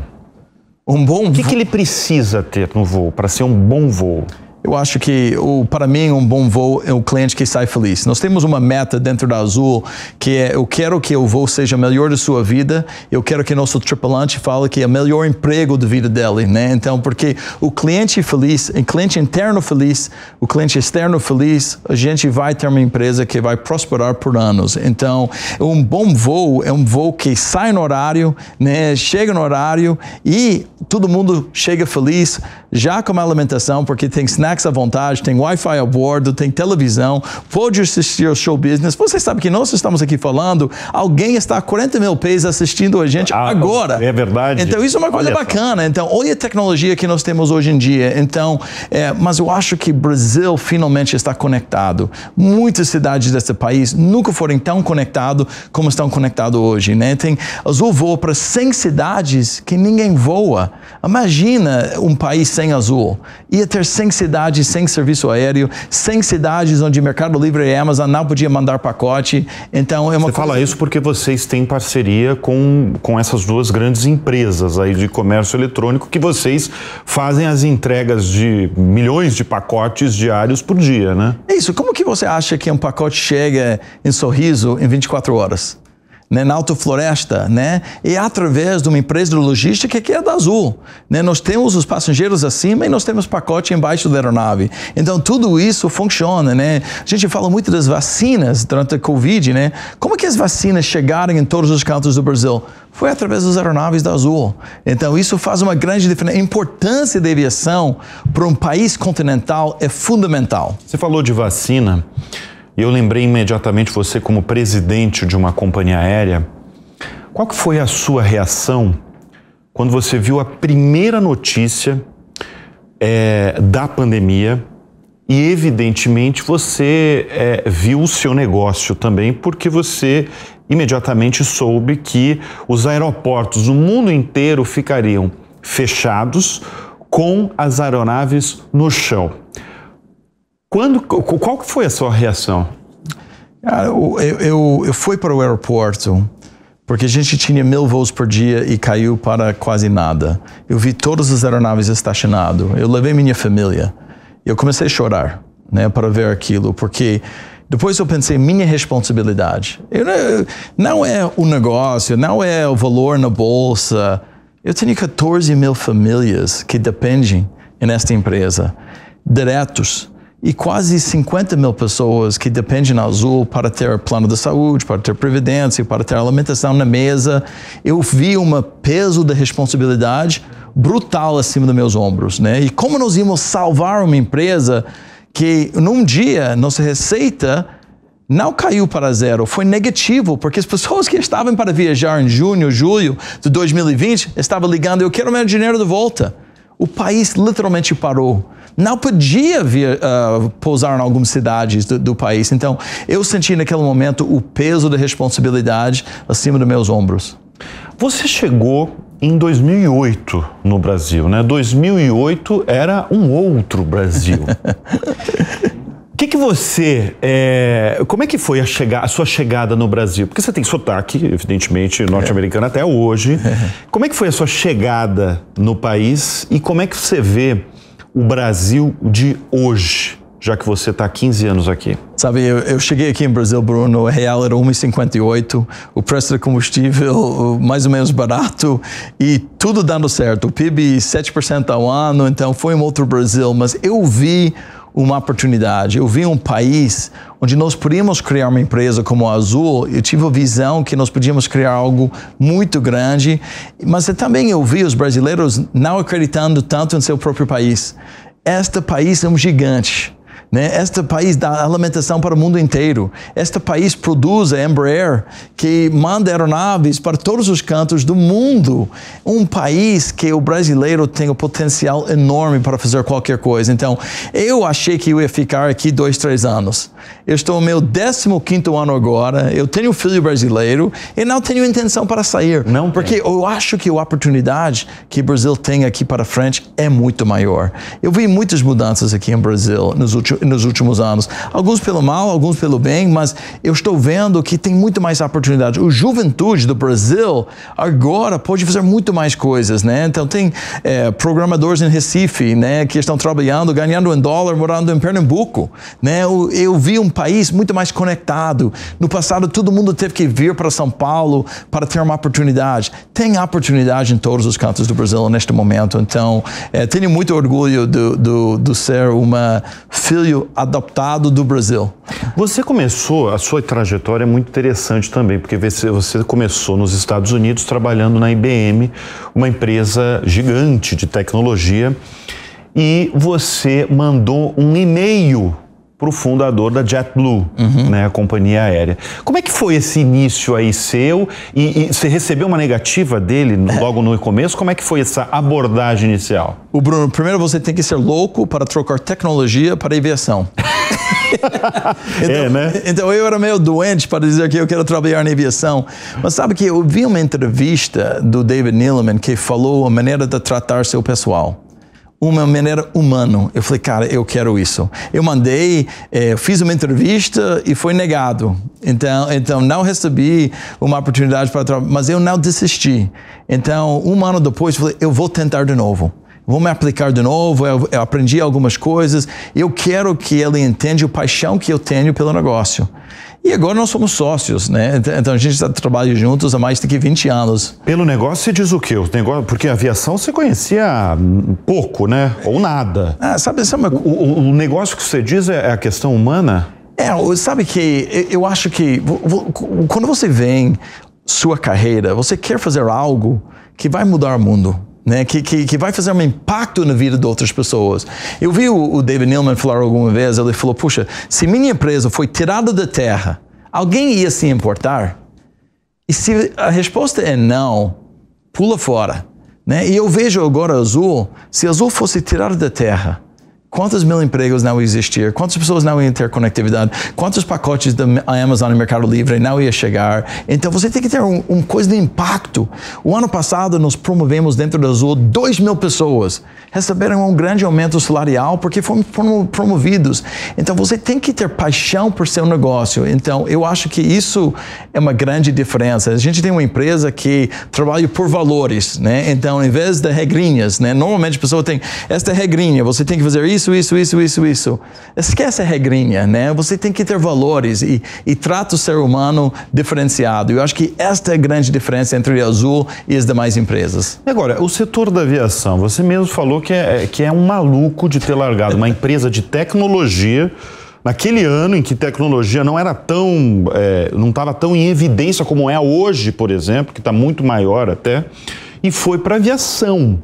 Um bom O que, vo... que ele precisa ter no voo para ser um bom voo? Eu acho que, o, para mim, um bom voo é o cliente que sai feliz. Nós temos uma meta dentro da Azul, que é eu quero que o voo seja o melhor da sua vida, eu quero que nosso tripulante fale que é o melhor emprego da vida dele, né? Então, porque o cliente feliz, o cliente interno feliz, o cliente externo feliz, a gente vai ter uma empresa que vai prosperar por anos. Então, um bom voo é um voo que sai no horário, né? Chega no horário e todo mundo chega feliz, já com a alimentação, porque tem snacks à vontade, tem Wi-Fi a bordo, tem televisão, pode assistir ao show business. Você sabe que nós estamos aqui falando, alguém está a 40 mil pés assistindo a gente ah, agora. É verdade. Então, isso é uma coisa olha bacana. Então, olha a tecnologia que nós temos hoje em dia. Então, é, mas eu acho que Brasil finalmente está conectado. Muitas cidades desse país nunca foram tão conectados como estão conectados hoje. Né? Tem, eu vou para 100 cidades que ninguém voa. Imagina um país sem sem Azul. Ia ter 100 cidades sem serviço aéreo, 100 cidades onde Mercado Livre e Amazon não podiam mandar pacote. Então é uma Você coisa... fala isso porque vocês têm parceria com, com essas duas grandes empresas aí de comércio eletrônico que vocês fazem as entregas de milhões de pacotes diários por dia, né? É Isso. Como que você acha que um pacote chega em Sorriso em 24 horas? né, na autofloresta, né? E através de uma empresa de logística que é da Azul, né? Nós temos os passageiros acima e nós temos pacote embaixo da aeronave. Então tudo isso funciona, né? A gente fala muito das vacinas durante a Covid, né? Como é que as vacinas chegaram em todos os cantos do Brasil? Foi através das aeronaves da Azul. Então isso faz uma grande diferença. A importância da aviação para um país continental é fundamental. Você falou de vacina. E eu lembrei imediatamente você como presidente de uma companhia aérea. Qual que foi a sua reação quando você viu a primeira notícia é, da pandemia e, evidentemente, você é, viu o seu negócio também, porque você imediatamente soube que os aeroportos do mundo inteiro ficariam fechados com as aeronaves no chão. Quando, qual que foi a sua reação? Cara, ah, eu, eu, eu fui para o aeroporto porque a gente tinha mil voos por dia e caiu para quase nada. Eu vi todas as aeronaves estacionadas. Eu levei minha família. Eu comecei a chorar, né, para ver aquilo, porque depois eu pensei minha responsabilidade. Eu, não é o negócio, não é o valor na bolsa. Eu tenho 14 mil famílias que dependem nesta empresa, diretos e quase 50 mil pessoas que dependem da Azul para ter plano de saúde, para ter previdência, para ter alimentação na mesa. Eu vi um peso da responsabilidade brutal acima dos meus ombros, né? E como nós íamos salvar uma empresa que num dia nossa receita não caiu para zero, foi negativo, porque as pessoas que estavam para viajar em junho, julho de 2020 estavam ligando: eu quero meu dinheiro de volta. O país literalmente parou não podia vir uh, pousar em algumas cidades do, do, país. Então, eu senti naquele momento o peso da responsabilidade acima dos meus ombros. Você chegou em 2008 no Brasil, né? 2008 era um outro Brasil. O que, que, você. É, como é que foi a, a, sua chegada no Brasil? Porque você tem sotaque, evidentemente, é. norte-americano é. até hoje. É. Como é que foi a sua chegada no país e como é que você vê o Brasil de hoje? já que você está há 15 anos aqui? Sabe, eu, eu, cheguei aqui em Brasil, Bruno, o real era 1,58, o preço do combustível mais ou menos barato e tudo dando certo. O PIB 7% ao ano, então foi um outro Brasil, mas eu vi uma oportunidade. Eu vi um país onde nós podíamos criar uma empresa como a Azul. Eu tive a visão que nós podíamos criar algo muito grande, mas eu também eu vi os brasileiros não acreditando tanto em seu próprio país. Este país é um gigante. Né? Este país dá alimentação para o mundo inteiro. Este país produz a Embraer, que manda aeronaves para todos os cantos do mundo. Um país que o brasileiro tem o um potencial enorme para fazer qualquer coisa. Então, eu achei que eu ia ficar aqui dois, três anos. Eu estou no meu 15 ano agora, eu tenho um filho brasileiro e não tenho intenção para sair. Não, porque eu acho que a oportunidade que o Brasil tem aqui para frente é muito maior. Eu vi muitas mudanças aqui em Brasil nos últimos nos últimos anos. Alguns pelo mal, alguns pelo bem, mas eu estou vendo que tem muito mais oportunidade. O juventude do Brasil agora pode fazer muito mais coisas, né? Então tem é, programadores em Recife, né, que estão trabalhando, ganhando em dólar, morando em Pernambuco, né? Eu, eu vi um país muito mais conectado. No passado todo mundo teve que vir para São Paulo para ter uma oportunidade. Tem oportunidade em todos os cantos do Brasil neste momento. Então é, tenho muito orgulho do, do, do ser uma filha filho adoptado do Brasil. Você começou, a sua trajetória é muito interessante também, porque você começou nos Estados Unidos trabalhando na IBM, uma empresa gigante de tecnologia, e você mandou um e-mail para o fundador da JetBlue, uhum. né, a companhia aérea. Como é que foi esse início aí seu? E, e você recebeu uma negativa dele é. logo no começo? Como é que foi essa abordagem inicial? O Bruno, primeiro você tem que ser louco para trocar tecnologia para aviação. É, então, é, né? então eu era meio doente para dizer que eu quero trabalhar na aviação. Mas sabe que eu vi uma entrevista do David Neeleman que falou a maneira de tratar seu pessoal uma maneira humana. Eu falei, cara, eu quero isso. Eu mandei, eh, fiz uma entrevista e foi negado. Então, então não recebi uma oportunidade para trabalhar, mas eu não desisti. Então, um ano depois, eu falei, eu vou tentar de novo vou me aplicar de novo, eu, aprendi algumas coisas. Eu quero que ele entenda a paixão que eu tenho pelo negócio. E agora nós somos sócios, né? Então, então a gente está trabalhando juntos há mais de 20 anos. Pelo negócio você diz o quê? O negócio, porque a aviação você conhecia pouco, né? Ou nada. Ah, sabe, sabe o, o, o negócio que você diz é, é a questão humana? É, sabe que eu acho que quando você vem sua carreira, você quer fazer algo que vai mudar o mundo né, que, que, que, vai fazer um impacto na vida de outras pessoas. Eu vi o, o David Neilman falar alguma vez, ele falou, puxa, se minha empresa foi tirada da terra, alguém ia se importar? E se a resposta é não, pula fora. Né? E eu vejo agora Azul, se Azul fosse tirada da terra, Quantos mil empregos não existir? Quantas pessoas não iam ter conectividade? Quantos pacotes da Amazon e Mercado Livre não ia chegar? Então você tem que ter uma um coisa de impacto. O ano passado nós promovemos dentro da Azul 2 mil pessoas. Receberam um grande aumento salarial porque foram promovidos. Então você tem que ter paixão por seu negócio. Então eu acho que isso é uma grande diferença. A gente tem uma empresa que trabalha por valores, né? Então em vez de regrinhas, né? Normalmente a pessoa tem esta regrinha, você tem que fazer isso isso, isso, isso, isso, isso. Esquece a regrinha, né? Você tem que ter valores e, e trata o ser humano diferenciado. Eu acho que esta é a grande diferença entre o Azul e as demais empresas. Agora, o setor da aviação, você mesmo falou que é, é, que é um maluco de ter largado uma empresa de tecnologia naquele ano em que tecnologia não era tão, é, não estava tão em evidência como é hoje, por exemplo, que está muito maior até, e foi para aviação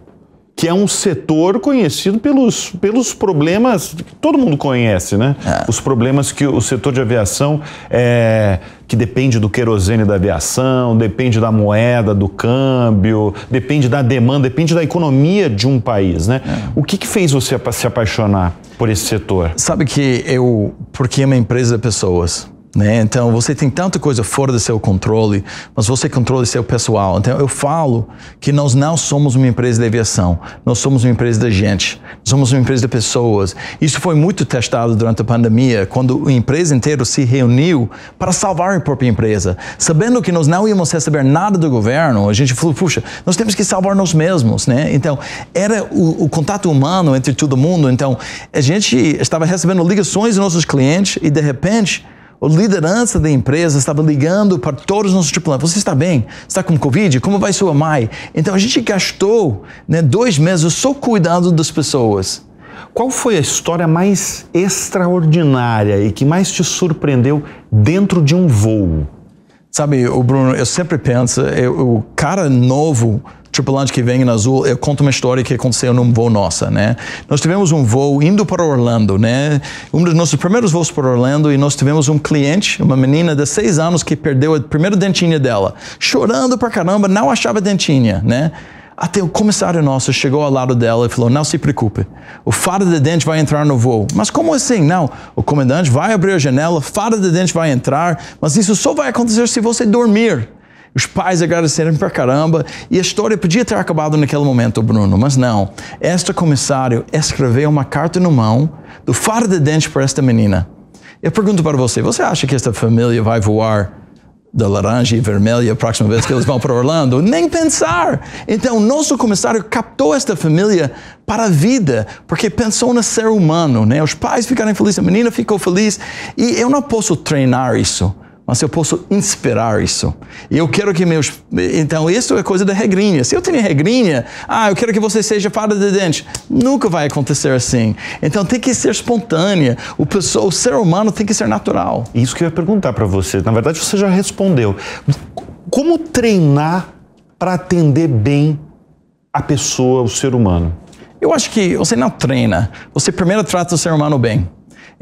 que é um setor conhecido pelos, pelos problemas que todo mundo conhece, né? É. Os problemas que o setor de aviação é, que depende do querosene da aviação, depende da moeda, do câmbio, depende da demanda, depende da economia de um país, né? É. O que, que fez você se apaixonar por esse setor? Sabe que eu, porque é uma empresa de pessoas. Né? Então, você tem tanta coisa fora do seu controle, mas você controla seu pessoal. Então, eu falo que nós não somos uma empresa de aviação, nós somos uma empresa da gente, somos uma empresa de pessoas. Isso foi muito testado durante a pandemia, quando a empresa inteira se reuniu para salvar a própria empresa. Sabendo que nós não íamos receber nada do governo, a gente falou, puxa, nós temos que salvar nós mesmos. Né? Então, era o, o contato humano entre todo mundo. Então, a gente estava recebendo ligações dos nossos clientes e, de repente, a liderança da empresa estava ligando para todos os nossos tripulantes. Você está bem? Está com Covid? Como vai sua mãe? Então a gente gastou né, dois meses só cuidando das pessoas. Qual foi a história mais extraordinária e que mais te surpreendeu dentro de um voo? Sabe, o Bruno, eu sempre penso, eu, o cara novo tripulante que vem na Azul, eu conto uma história que aconteceu num voo nossa, né? Nós tivemos um voo indo para Orlando, né? Um dos nossos primeiros voos para Orlando e nós tivemos um cliente, uma menina de seis anos que perdeu a primeira dentinha dela, chorando pra caramba, não achava dentinha, né? Até o comissário nosso chegou ao lado dela e falou: Não se preocupe, o fada de dente vai entrar no voo. Mas como assim? Não, o comandante vai abrir a janela, o fada de dente vai entrar, mas isso só vai acontecer se você dormir. Os pais agradeceram pra caramba e a história podia ter acabado naquele momento, Bruno, mas não. Este comissário escreveu uma carta no mão do fada de dente para esta menina. Eu pergunto para você: você acha que esta família vai voar da laranja e vermelha a próxima vez que eles vão para Orlando. Nem pensar. Então, nosso comissário captou esta família para a vida, porque pensou no ser humano, né? Os pais ficaram felizes, a menina ficou feliz. E eu não posso treinar isso mas eu posso inspirar isso. Eu quero que meus. Então, isso é coisa da regrinha. Se eu tenho regrinha, ah, eu quero que você seja fada de dente. Nunca vai acontecer assim. Então, tem que ser espontânea. O, pessoa, o ser humano tem que ser natural. Isso que eu ia perguntar para você. Na verdade, você já respondeu. Como treinar para atender bem a pessoa, o ser humano? Eu acho que você não treina. Você primeiro trata o ser humano bem.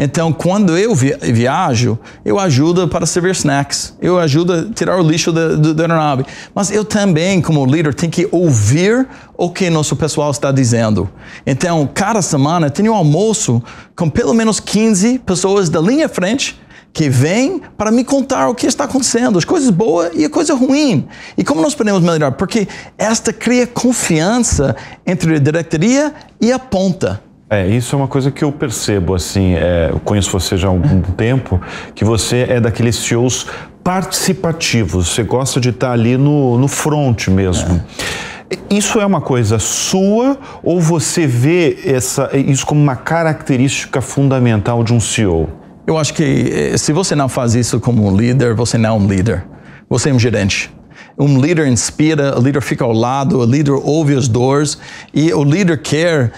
Então, quando eu viajo, eu ajudo para servir snacks, eu ajudo a tirar o lixo da, da aeronave. Mas eu também, como líder, tenho que ouvir o que nosso pessoal está dizendo. Então, cada semana, eu tenho um almoço com pelo menos 15 pessoas da linha frente que vêm para me contar o que está acontecendo, as coisas boas e a coisa ruim. E como nós podemos melhorar? Porque esta cria confiança entre a diretoria e a ponta. É, isso é uma coisa que eu percebo, assim, é, eu conheço você já há algum tempo, que você é daqueles CEOs participativos, você gosta de estar ali no, no front mesmo. É. Isso é uma coisa sua ou você vê essa, isso como uma característica fundamental de um CEO? Eu acho que eh, se você não faz isso como um líder, você não é um líder. Você é um gerente. Um líder inspira, o líder fica ao lado, o líder ouve as dores e o líder quer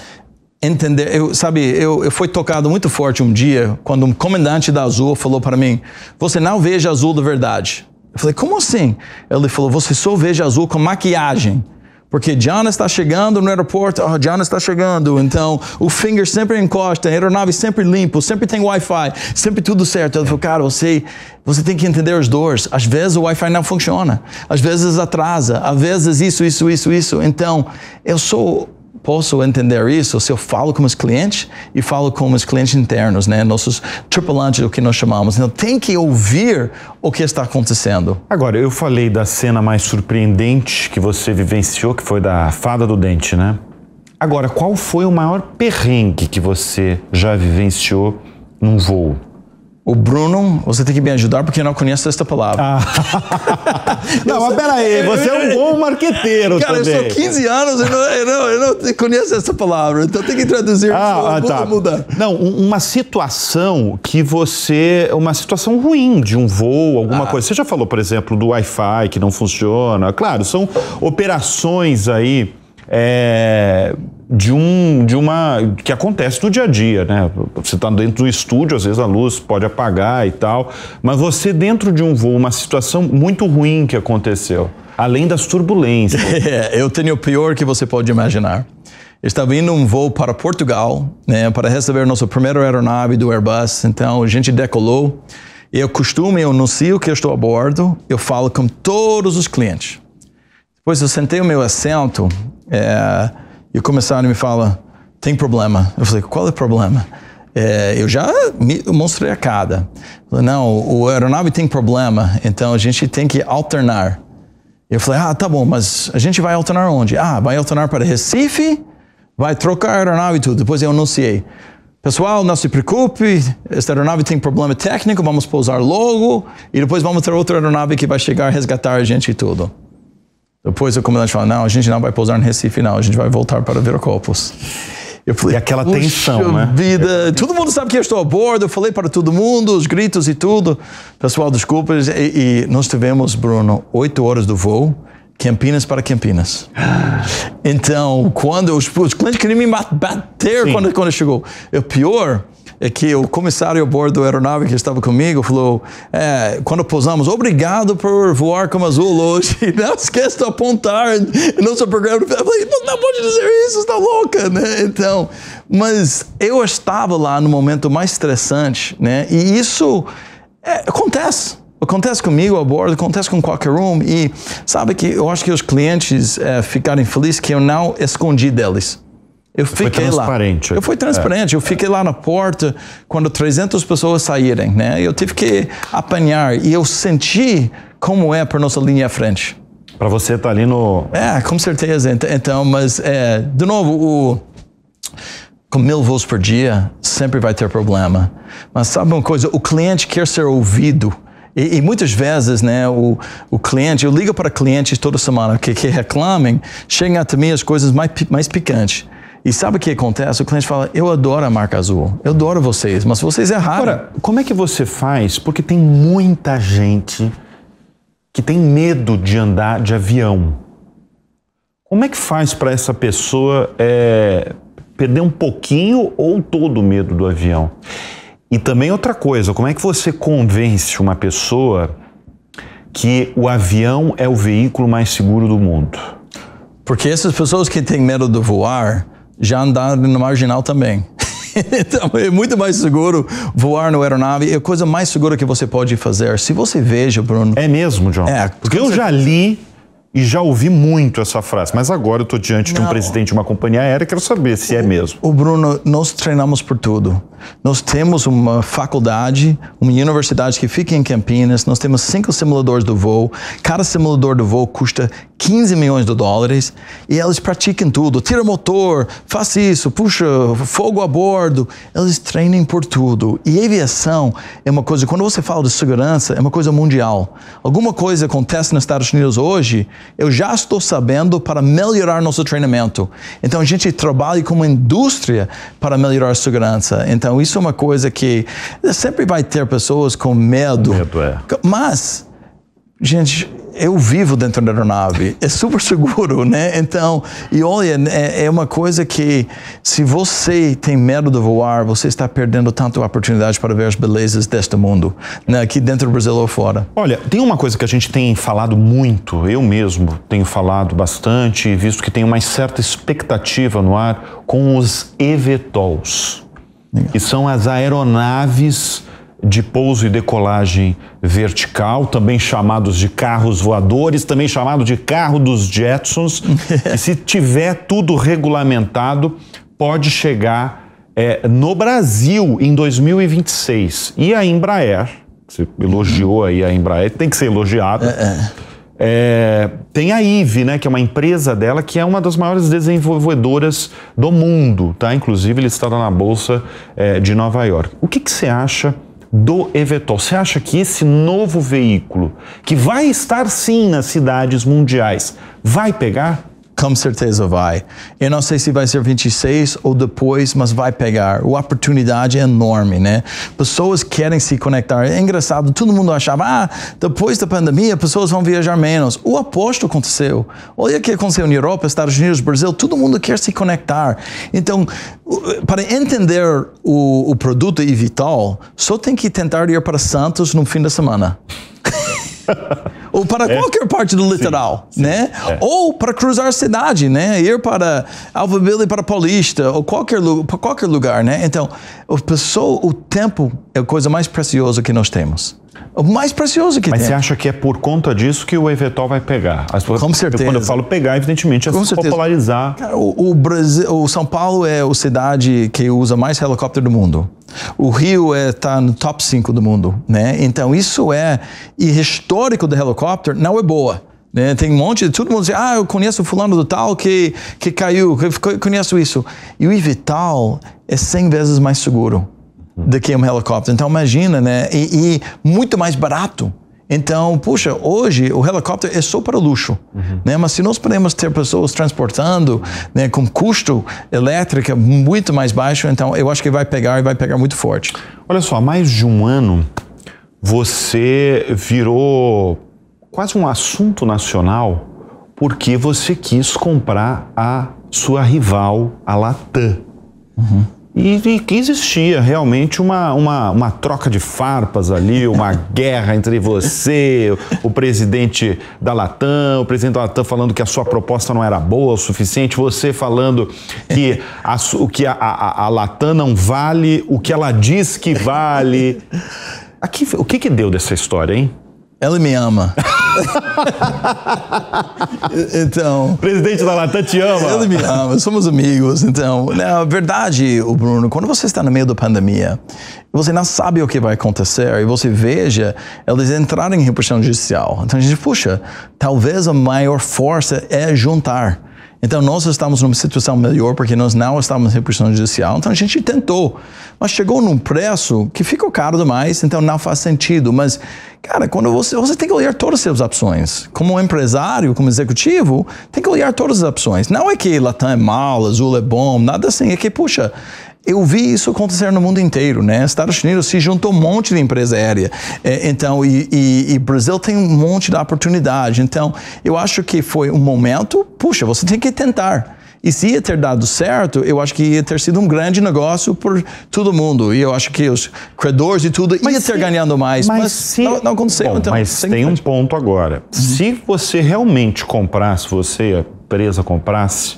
entender. Eu, sabe, eu, eu fui tocado muito forte um dia quando um comandante da Azul falou para mim: Você não veja azul de verdade. Eu falei: Como assim? Ele falou: Você só veja azul com maquiagem. Porque John está chegando no aeroporto, oh, John está chegando, então o finger sempre encosta, a aeronave sempre limpo, sempre tem Wi-Fi, sempre tudo certo. Ele falou, cara, você, você tem que entender as dores. Às vezes o Wi-Fi não funciona, às vezes atrasa, às vezes isso, isso, isso, isso. Então, eu sou posso entender isso se eu falo com os clientes e falo com os clientes internos, né? Nossos tripulantes, o que nós chamamos. Então, tem que ouvir o que está acontecendo. Agora, eu falei da cena mais surpreendente que você vivenciou, que foi da fada do dente, né? Agora, qual foi o maior perrengue que você já vivenciou num voo? O Bruno, você tem que me ajudar porque eu não conheço esta palavra. Ah. não, mas peraí, você é um bom marqueteiro Cara, também. eu sou 15 anos e não, eu não, eu não conheço essa palavra, então tem que traduzir. Ah, ah tá. Mudar. Não, uma situação que você... Uma situação ruim de um voo, alguma ah. coisa. Você já falou, por exemplo, do Wi-Fi que não funciona. Claro, são operações aí... É, de um de uma que acontece no dia a dia, né? Você está dentro do estúdio, às vezes a luz pode apagar e tal, mas você dentro de um voo, uma situação muito ruim que aconteceu, além das turbulências. É, eu tenho o pior que você pode imaginar. Estava indo um voo para Portugal, né, para receber nossa primeira aeronave do Airbus. Então a gente decolou. Eu é costumo, eu anuncio que eu estou a bordo, eu falo com todos os clientes. Depois eu sentei o meu assento. É, e o comissário me fala: tem problema. Eu falei: qual é o problema? É, eu já mostrei a cada. Falei, não, o aeronave tem problema, então a gente tem que alternar. Eu falei: ah, tá bom, mas a gente vai alternar onde? Ah, vai alternar para Recife, vai trocar a aeronave e tudo. Depois eu anunciei. Pessoal, não se preocupe, esta aeronave tem problema técnico, vamos pousar logo e depois vamos ter outra aeronave que vai chegar resgatar a gente e tudo. Depois o comandante fala: não, a gente não vai pousar no Recife, não, a gente vai voltar para Viracopos. Eu falei, e aquela tensão, né? vida, todo mundo sabe que eu estou a bordo, eu falei para todo mundo, os gritos e tudo. Pessoal, desculpa. E, e nós tivemos, Bruno, oito horas do voo, Campinas para Campinas. Então, quando os, os clientes queriam me bater quando, quando chegou. O pior é que o comissário a bordo da aeronave que estava comigo falou, é, quando pousamos, obrigado por voar como azul hoje, não esquece de apontar não nosso programa. Eu falei, não pode dizer isso, está louca, né? Então, mas eu estava lá no momento mais estressante, né? E isso é, acontece. Acontece comigo a bordo, acontece com qualquer um. E sabe que eu acho que os clientes é, ficarem felizes que eu não escondi deles. Eu Você fiquei foi transparente. lá. Eu fui transparente. É. Eu fiquei lá na porta quando 300 pessoas saírem, né? Eu tive que apanhar e eu senti como é para nossa linha à frente. Para você estar tá ali no. É, com certeza. Então, mas é, de novo o com mil voos por dia sempre vai ter problema. Mas sabe uma coisa? O cliente quer ser ouvido. E, e, muitas vezes, né, o, o cliente, eu ligo para clientes toda semana que, que reclamem, chegam até mim as coisas mais, mais picantes. E sabe o que acontece? O cliente fala: Eu adoro a marca azul, eu adoro vocês, mas vocês erraram. Agora, como é que você faz? Porque tem muita gente que tem medo de andar de avião. Como é que faz para essa pessoa é, perder um pouquinho ou todo o medo do avião? E também outra coisa, como é que você convence uma pessoa que o avião é o veículo mais seguro do mundo? Porque essas pessoas que têm medo de voar, já andar no marginal também. então, é muito mais seguro voar no aeronave. É a coisa mais segura que você pode fazer. Se você veja, Bruno. É mesmo, John? É. Porque eu você... já li e já ouvi muito essa frase, mas agora eu estou diante não. de um presidente de uma companhia aérea, quero saber se é o, é mesmo. O Bruno, nós treinamos por tudo. Nós temos uma faculdade, uma universidade que fica em Campinas, nós temos cinco simuladores do voo, cada simulador do voo custa 15 milhões de dólares e eles praticam tudo, tira motor, faz isso, puxa fogo a bordo, eles treinam por tudo. E aviação é uma coisa, quando você fala de segurança, é uma coisa mundial. Alguma coisa acontece nos Estados Unidos hoje, eu já estou sabendo para melhorar nosso treinamento. Então a gente trabalha como indústria para melhorar a segurança. Então isso é uma coisa que sempre vai ter pessoas com medo. medo é. Mas, gente, eu vivo dentro da aeronave, é super seguro, né? Então, e olha, é, é, uma coisa que se você tem medo de voar, você está perdendo tanto a oportunidade para ver as belezas deste mundo, né? aqui dentro do Brasil ou fora. Olha, tem uma coisa que a gente tem falado muito, eu mesmo tenho falado bastante, visto que tem uma certa expectativa no ar com os EVTOLs, Legal. que são as aeronaves de pouso e decolagem vertical, também chamados de carros voadores, também chamado de carro dos Jetsons. e se tiver tudo regulamentado, pode chegar é, no Brasil em 2026. E a Embraer, você elogiou aí a Embraer, tem que ser elogiada. É, é. é, tem a IVE, né, que é uma empresa dela que é uma das maiores desenvolvedoras do mundo, tá? Inclusive listada na bolsa é, de Nova York. O que, que você acha? do Evetol. Você acha que esse novo veículo, que vai estar sim nas cidades mundiais, vai pegar? Com certeza vai. Eu não sei se vai ser 26 ou depois, mas vai pegar. A oportunidade é enorme, né? Pessoas querem se conectar. É engraçado, todo mundo achava, ah, depois da pandemia, pessoas vão viajar menos. O oposto aconteceu. Olha o que aconteceu na Europa, Estados Unidos, Brasil, todo mundo quer se conectar. Então, para entender o, o produto e Vital, só tem que tentar ir para Santos no fim da semana. ou para é. qualquer parte do litoral, sim, né? é. Ou para cruzar a cidade, né? Ir para Alphaville, para Paulista, ou qualquer, qualquer lugar, né? Então, o, pessoa, o tempo é a coisa mais preciosa que nós temos. O mais precioso que Mas tem. Mas você acha que é por conta disso que o Evetol vai pegar? As pessoas, Com certeza. Quando eu falo pegar, evidentemente, é Com popularizar. Cara, o, o, Brasil, o São Paulo é a cidade que usa mais helicóptero do mundo o Rio está é, tá no top 5 do mundo, né? Então isso é e histórico do helicóptero não é boa. Né? Tem um monte de todo mundo diz, ah, eu conheço fulano do tal que que caiu, eu conheço isso. E o Ivital é 100 vezes mais seguro do que um helicóptero. Então imagina, né? E, e muito mais barato. Então, puxa, hoje o helicóptero é só para luxo, uhum. né? Mas se nós podemos ter pessoas transportando, né, com custo elétrico muito mais baixo, então eu acho que vai pegar e vai pegar muito forte. Olha só, há mais de um ano você virou quase um assunto nacional porque você quis comprar a sua rival, a Latam. Uhum. E, e, que existia é realmente uma, uma, uma, troca de farpas ali, uma guerra entre você, o, presidente da Latam, o presidente da Latam falando que a sua proposta não era boa o suficiente, você falando que a, que a, a, a Latam não vale o que ela diz que vale. Aqui, o que, que deu dessa história, hein? Ela me ama. então. O presidente da Latam te ama. Ela me ama, somos amigos. Então, na verdade, o Bruno, quando você está no meio da pandemia, você não sabe o que vai acontecer e você veja eles entrarem em repressão judicial. Então a gente, puxa, talvez a maior força é juntar então, nós estamos numa situação melhor porque nós não estamos em repressão judicial. Então, a gente tentou, mas chegou num preço que ficou caro demais, então não faz sentido. Mas, cara, quando você, você tem que olhar todas as suas opções. Como empresário, como executivo, tem que olhar todas as opções. Não é que Latam é mal, Azul é bom, nada assim. É que, puxa, eu vi isso acontecer no mundo inteiro, né? Estados Unidos se juntou um monte de empresa aérea, é, então e, e, e, Brasil tem um monte de oportunidade. Então, eu acho que foi um momento. Puxa, você tem que tentar. E se ia ter dado certo, eu acho que ia ter sido um grande negócio por todo mundo. E eu acho que os credores e tudo mas ia se, ter ganhando mais, mas, mas se, não, não aconteceu. Bom, então, mas tem um ponto agora. Uhum. Se você realmente comprasse, você, a empresa comprasse,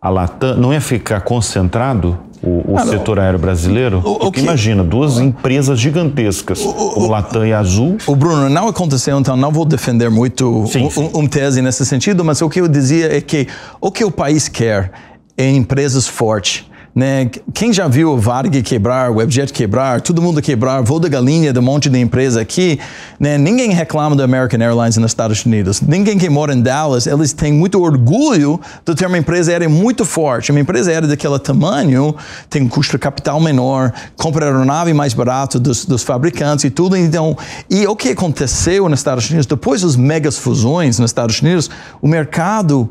a Latam, não ia ficar concentrado o, o ah, setor aéreo brasileiro. O, o que... Imagina, duas empresas gigantescas, o, o, o Latam e Azul. O Bruno, não aconteceu, então não vou defender muito sim, sim. um tese nesse sentido, mas o que eu dizia é que o que o país quer é empresas fortes né? Quem já viu o Varg quebrar, o Webjet quebrar, todo mundo quebrar, voo da galinha, de um monte de empresa aqui, né? ninguém reclama da American Airlines nos Estados Unidos. Ninguém que mora em Dallas, eles têm muito orgulho de ter uma empresa aérea muito forte. Uma empresa aérea daquele tamanho tem um custo de capital menor, compra aeronave mais barato dos, dos fabricantes e tudo. Então, e o que aconteceu nos Estados Unidos, depois das megas fusões nos Estados Unidos, o mercado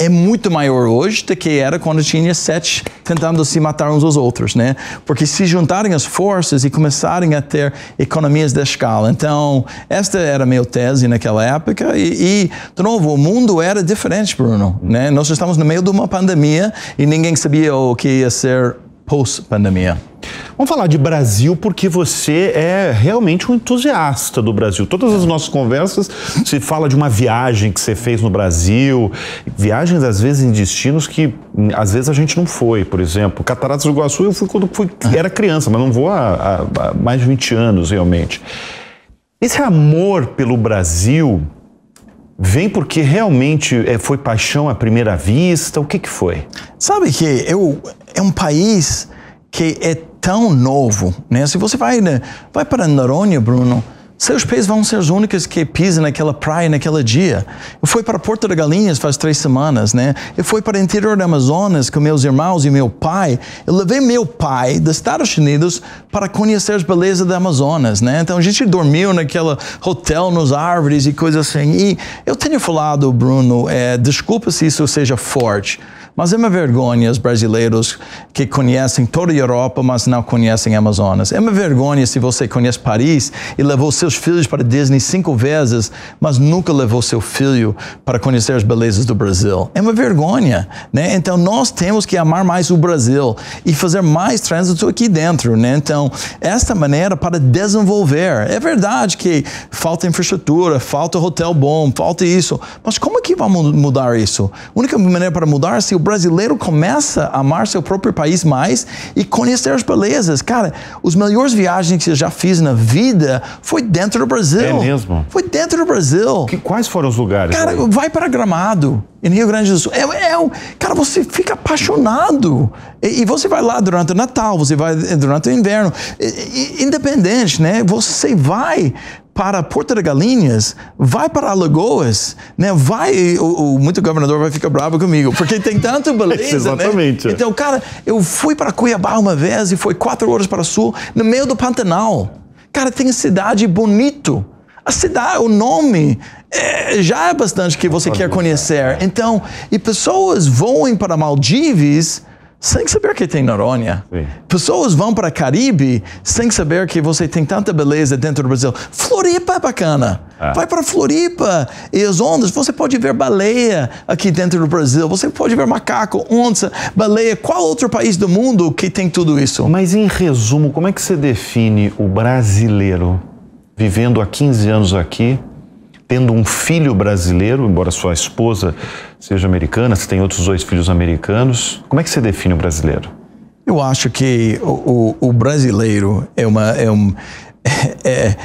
é muito maior hoje do que era quando tinha sete tentando se matar uns aos outros, né? Porque se juntarem as forças e começarem a ter economias de escala. Então, esta era a minha tese naquela época e, e, de novo, o mundo era diferente, Bruno, né? Nós estamos no meio de uma pandemia e ninguém sabia o que ia ser pós-pandemia. Vamos falar de Brasil porque você é realmente um entusiasta do Brasil. Todas as nossas conversas se fala de uma viagem que você fez no Brasil, viagens às vezes em destinos que às vezes a gente não foi, por exemplo. Cataratas do Iguaçu eu fui quando fui, era criança, mas não vou há, há mais de 20 anos realmente. Esse amor pelo Brasil Vem porque realmente eh, foi paixão à primeira vista? O que, que foi? Sabe que eu, é um país que é tão novo, né? Se você vai, né? vai para Noronha, Bruno, seus pés vão ser os únicos que pisam naquela praia naquele dia. Eu fui para Porto de Galinhas faz três semanas, né? Eu fui para o interior do Amazonas com meus irmãos e meu pai. Eu levei meu pai dos Estados Unidos para conhecer as belezas do Amazonas, né? Então a gente dormiu naquele hotel, nos árvores e coisas assim. E eu tenho falado, Bruno, é, desculpa se isso seja forte, mas é uma vergonha os brasileiros que conhecem toda a Europa, mas não conhecem Amazonas. É uma vergonha se você conhece Paris e levou seu seus filhos para Disney cinco vezes, mas nunca levou seu filho para conhecer as belezas do Brasil. É uma vergonha, né? Então nós temos que amar mais o Brasil e fazer mais trânsito aqui dentro, né? Então, esta maneira para desenvolver. É verdade que falta infraestrutura, falta hotel bom, falta isso, mas como é que vamos mudar isso? A única maneira para mudar é se o brasileiro começa a amar seu próprio país mais e conhecer as belezas. Cara, os melhores viagens que eu já fiz na vida foi dentro do Brasil. É mesmo? Foi dentro do Brasil. Que, quais foram os lugares? Cara, aí? vai para Gramado, em Rio Grande do Sul. É, é, cara, você fica apaixonado. E, e, você vai lá durante o Natal, você vai eh, durante o inverno. E, e, independente, né? Você vai para Porto de Galinhas, vai para Alagoas, né? Vai, o, o, muito governador vai ficar bravo comigo, porque tem tanto beleza, né? Exatamente. Né? Então, cara, eu fui para Cuiabá uma vez e foi quatro horas para o sul, no meio do Pantanal. Cara, tem cidade bonito. A cidade, o nome é, já é bastante que você quer conhecer. Então, e pessoas voam para Maldives sem saber que tem Noronha. Sim. Pessoas vão para Caribe sem saber que você tem tanta beleza dentro do Brasil. Floripa é bacana. É. Vai para Floripa e as ondas, você pode ver baleia aqui dentro do Brasil, você pode ver macaco, onça, baleia. Qual outro país do mundo que tem tudo isso? Mas em resumo, como é que você define o brasileiro vivendo há 15 anos aqui, tendo um filho brasileiro, embora sua esposa seja americana, você tem outros dois filhos americanos. Como é que você define o brasileiro? Eu acho que o, o, o brasileiro é uma. É um, é,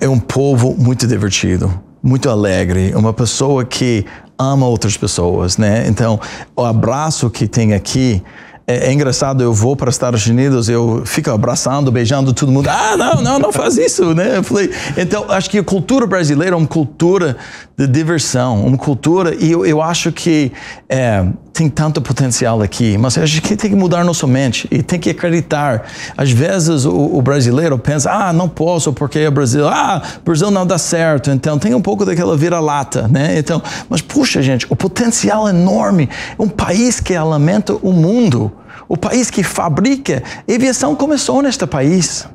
é um povo muito divertido, muito alegre, uma pessoa que ama outras pessoas, né? Então, o abraço que tem aqui é, é, engraçado, eu vou para os Estados Unidos, eu fico abraçando, beijando todo mundo. Ah, não, não, não faz isso, né? Eu falei, então, acho que a cultura brasileira é uma cultura de diversão, uma cultura, e eu, eu acho que é, tem tanto potencial aqui, mas a gente tem que mudar nossa mente e tem que acreditar. Às vezes o, o brasileiro pensa, ah, não posso porque é Brasil, ah, Brasil não dá certo, então tem um pouco daquela vira-lata, né? Então, mas puxa gente, o potencial é enorme, um país que alimenta o mundo, o país que fabrica, a aviação começou neste país.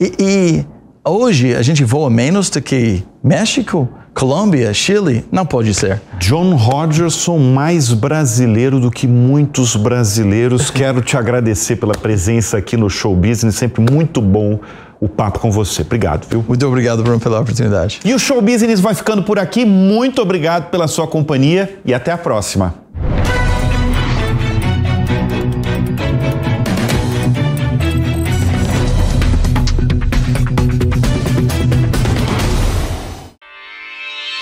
E, e hoje a gente voa menos do que México, Colômbia, Chile, não pode ser. John Rogerson, mais brasileiro do que muitos brasileiros. Quero te agradecer pela presença aqui no Show Business, sempre muito bom o papo com você. Obrigado, viu? Muito obrigado, Bruno, pela oportunidade. E o Show Business vai ficando por aqui. Muito obrigado pela sua companhia e até a próxima.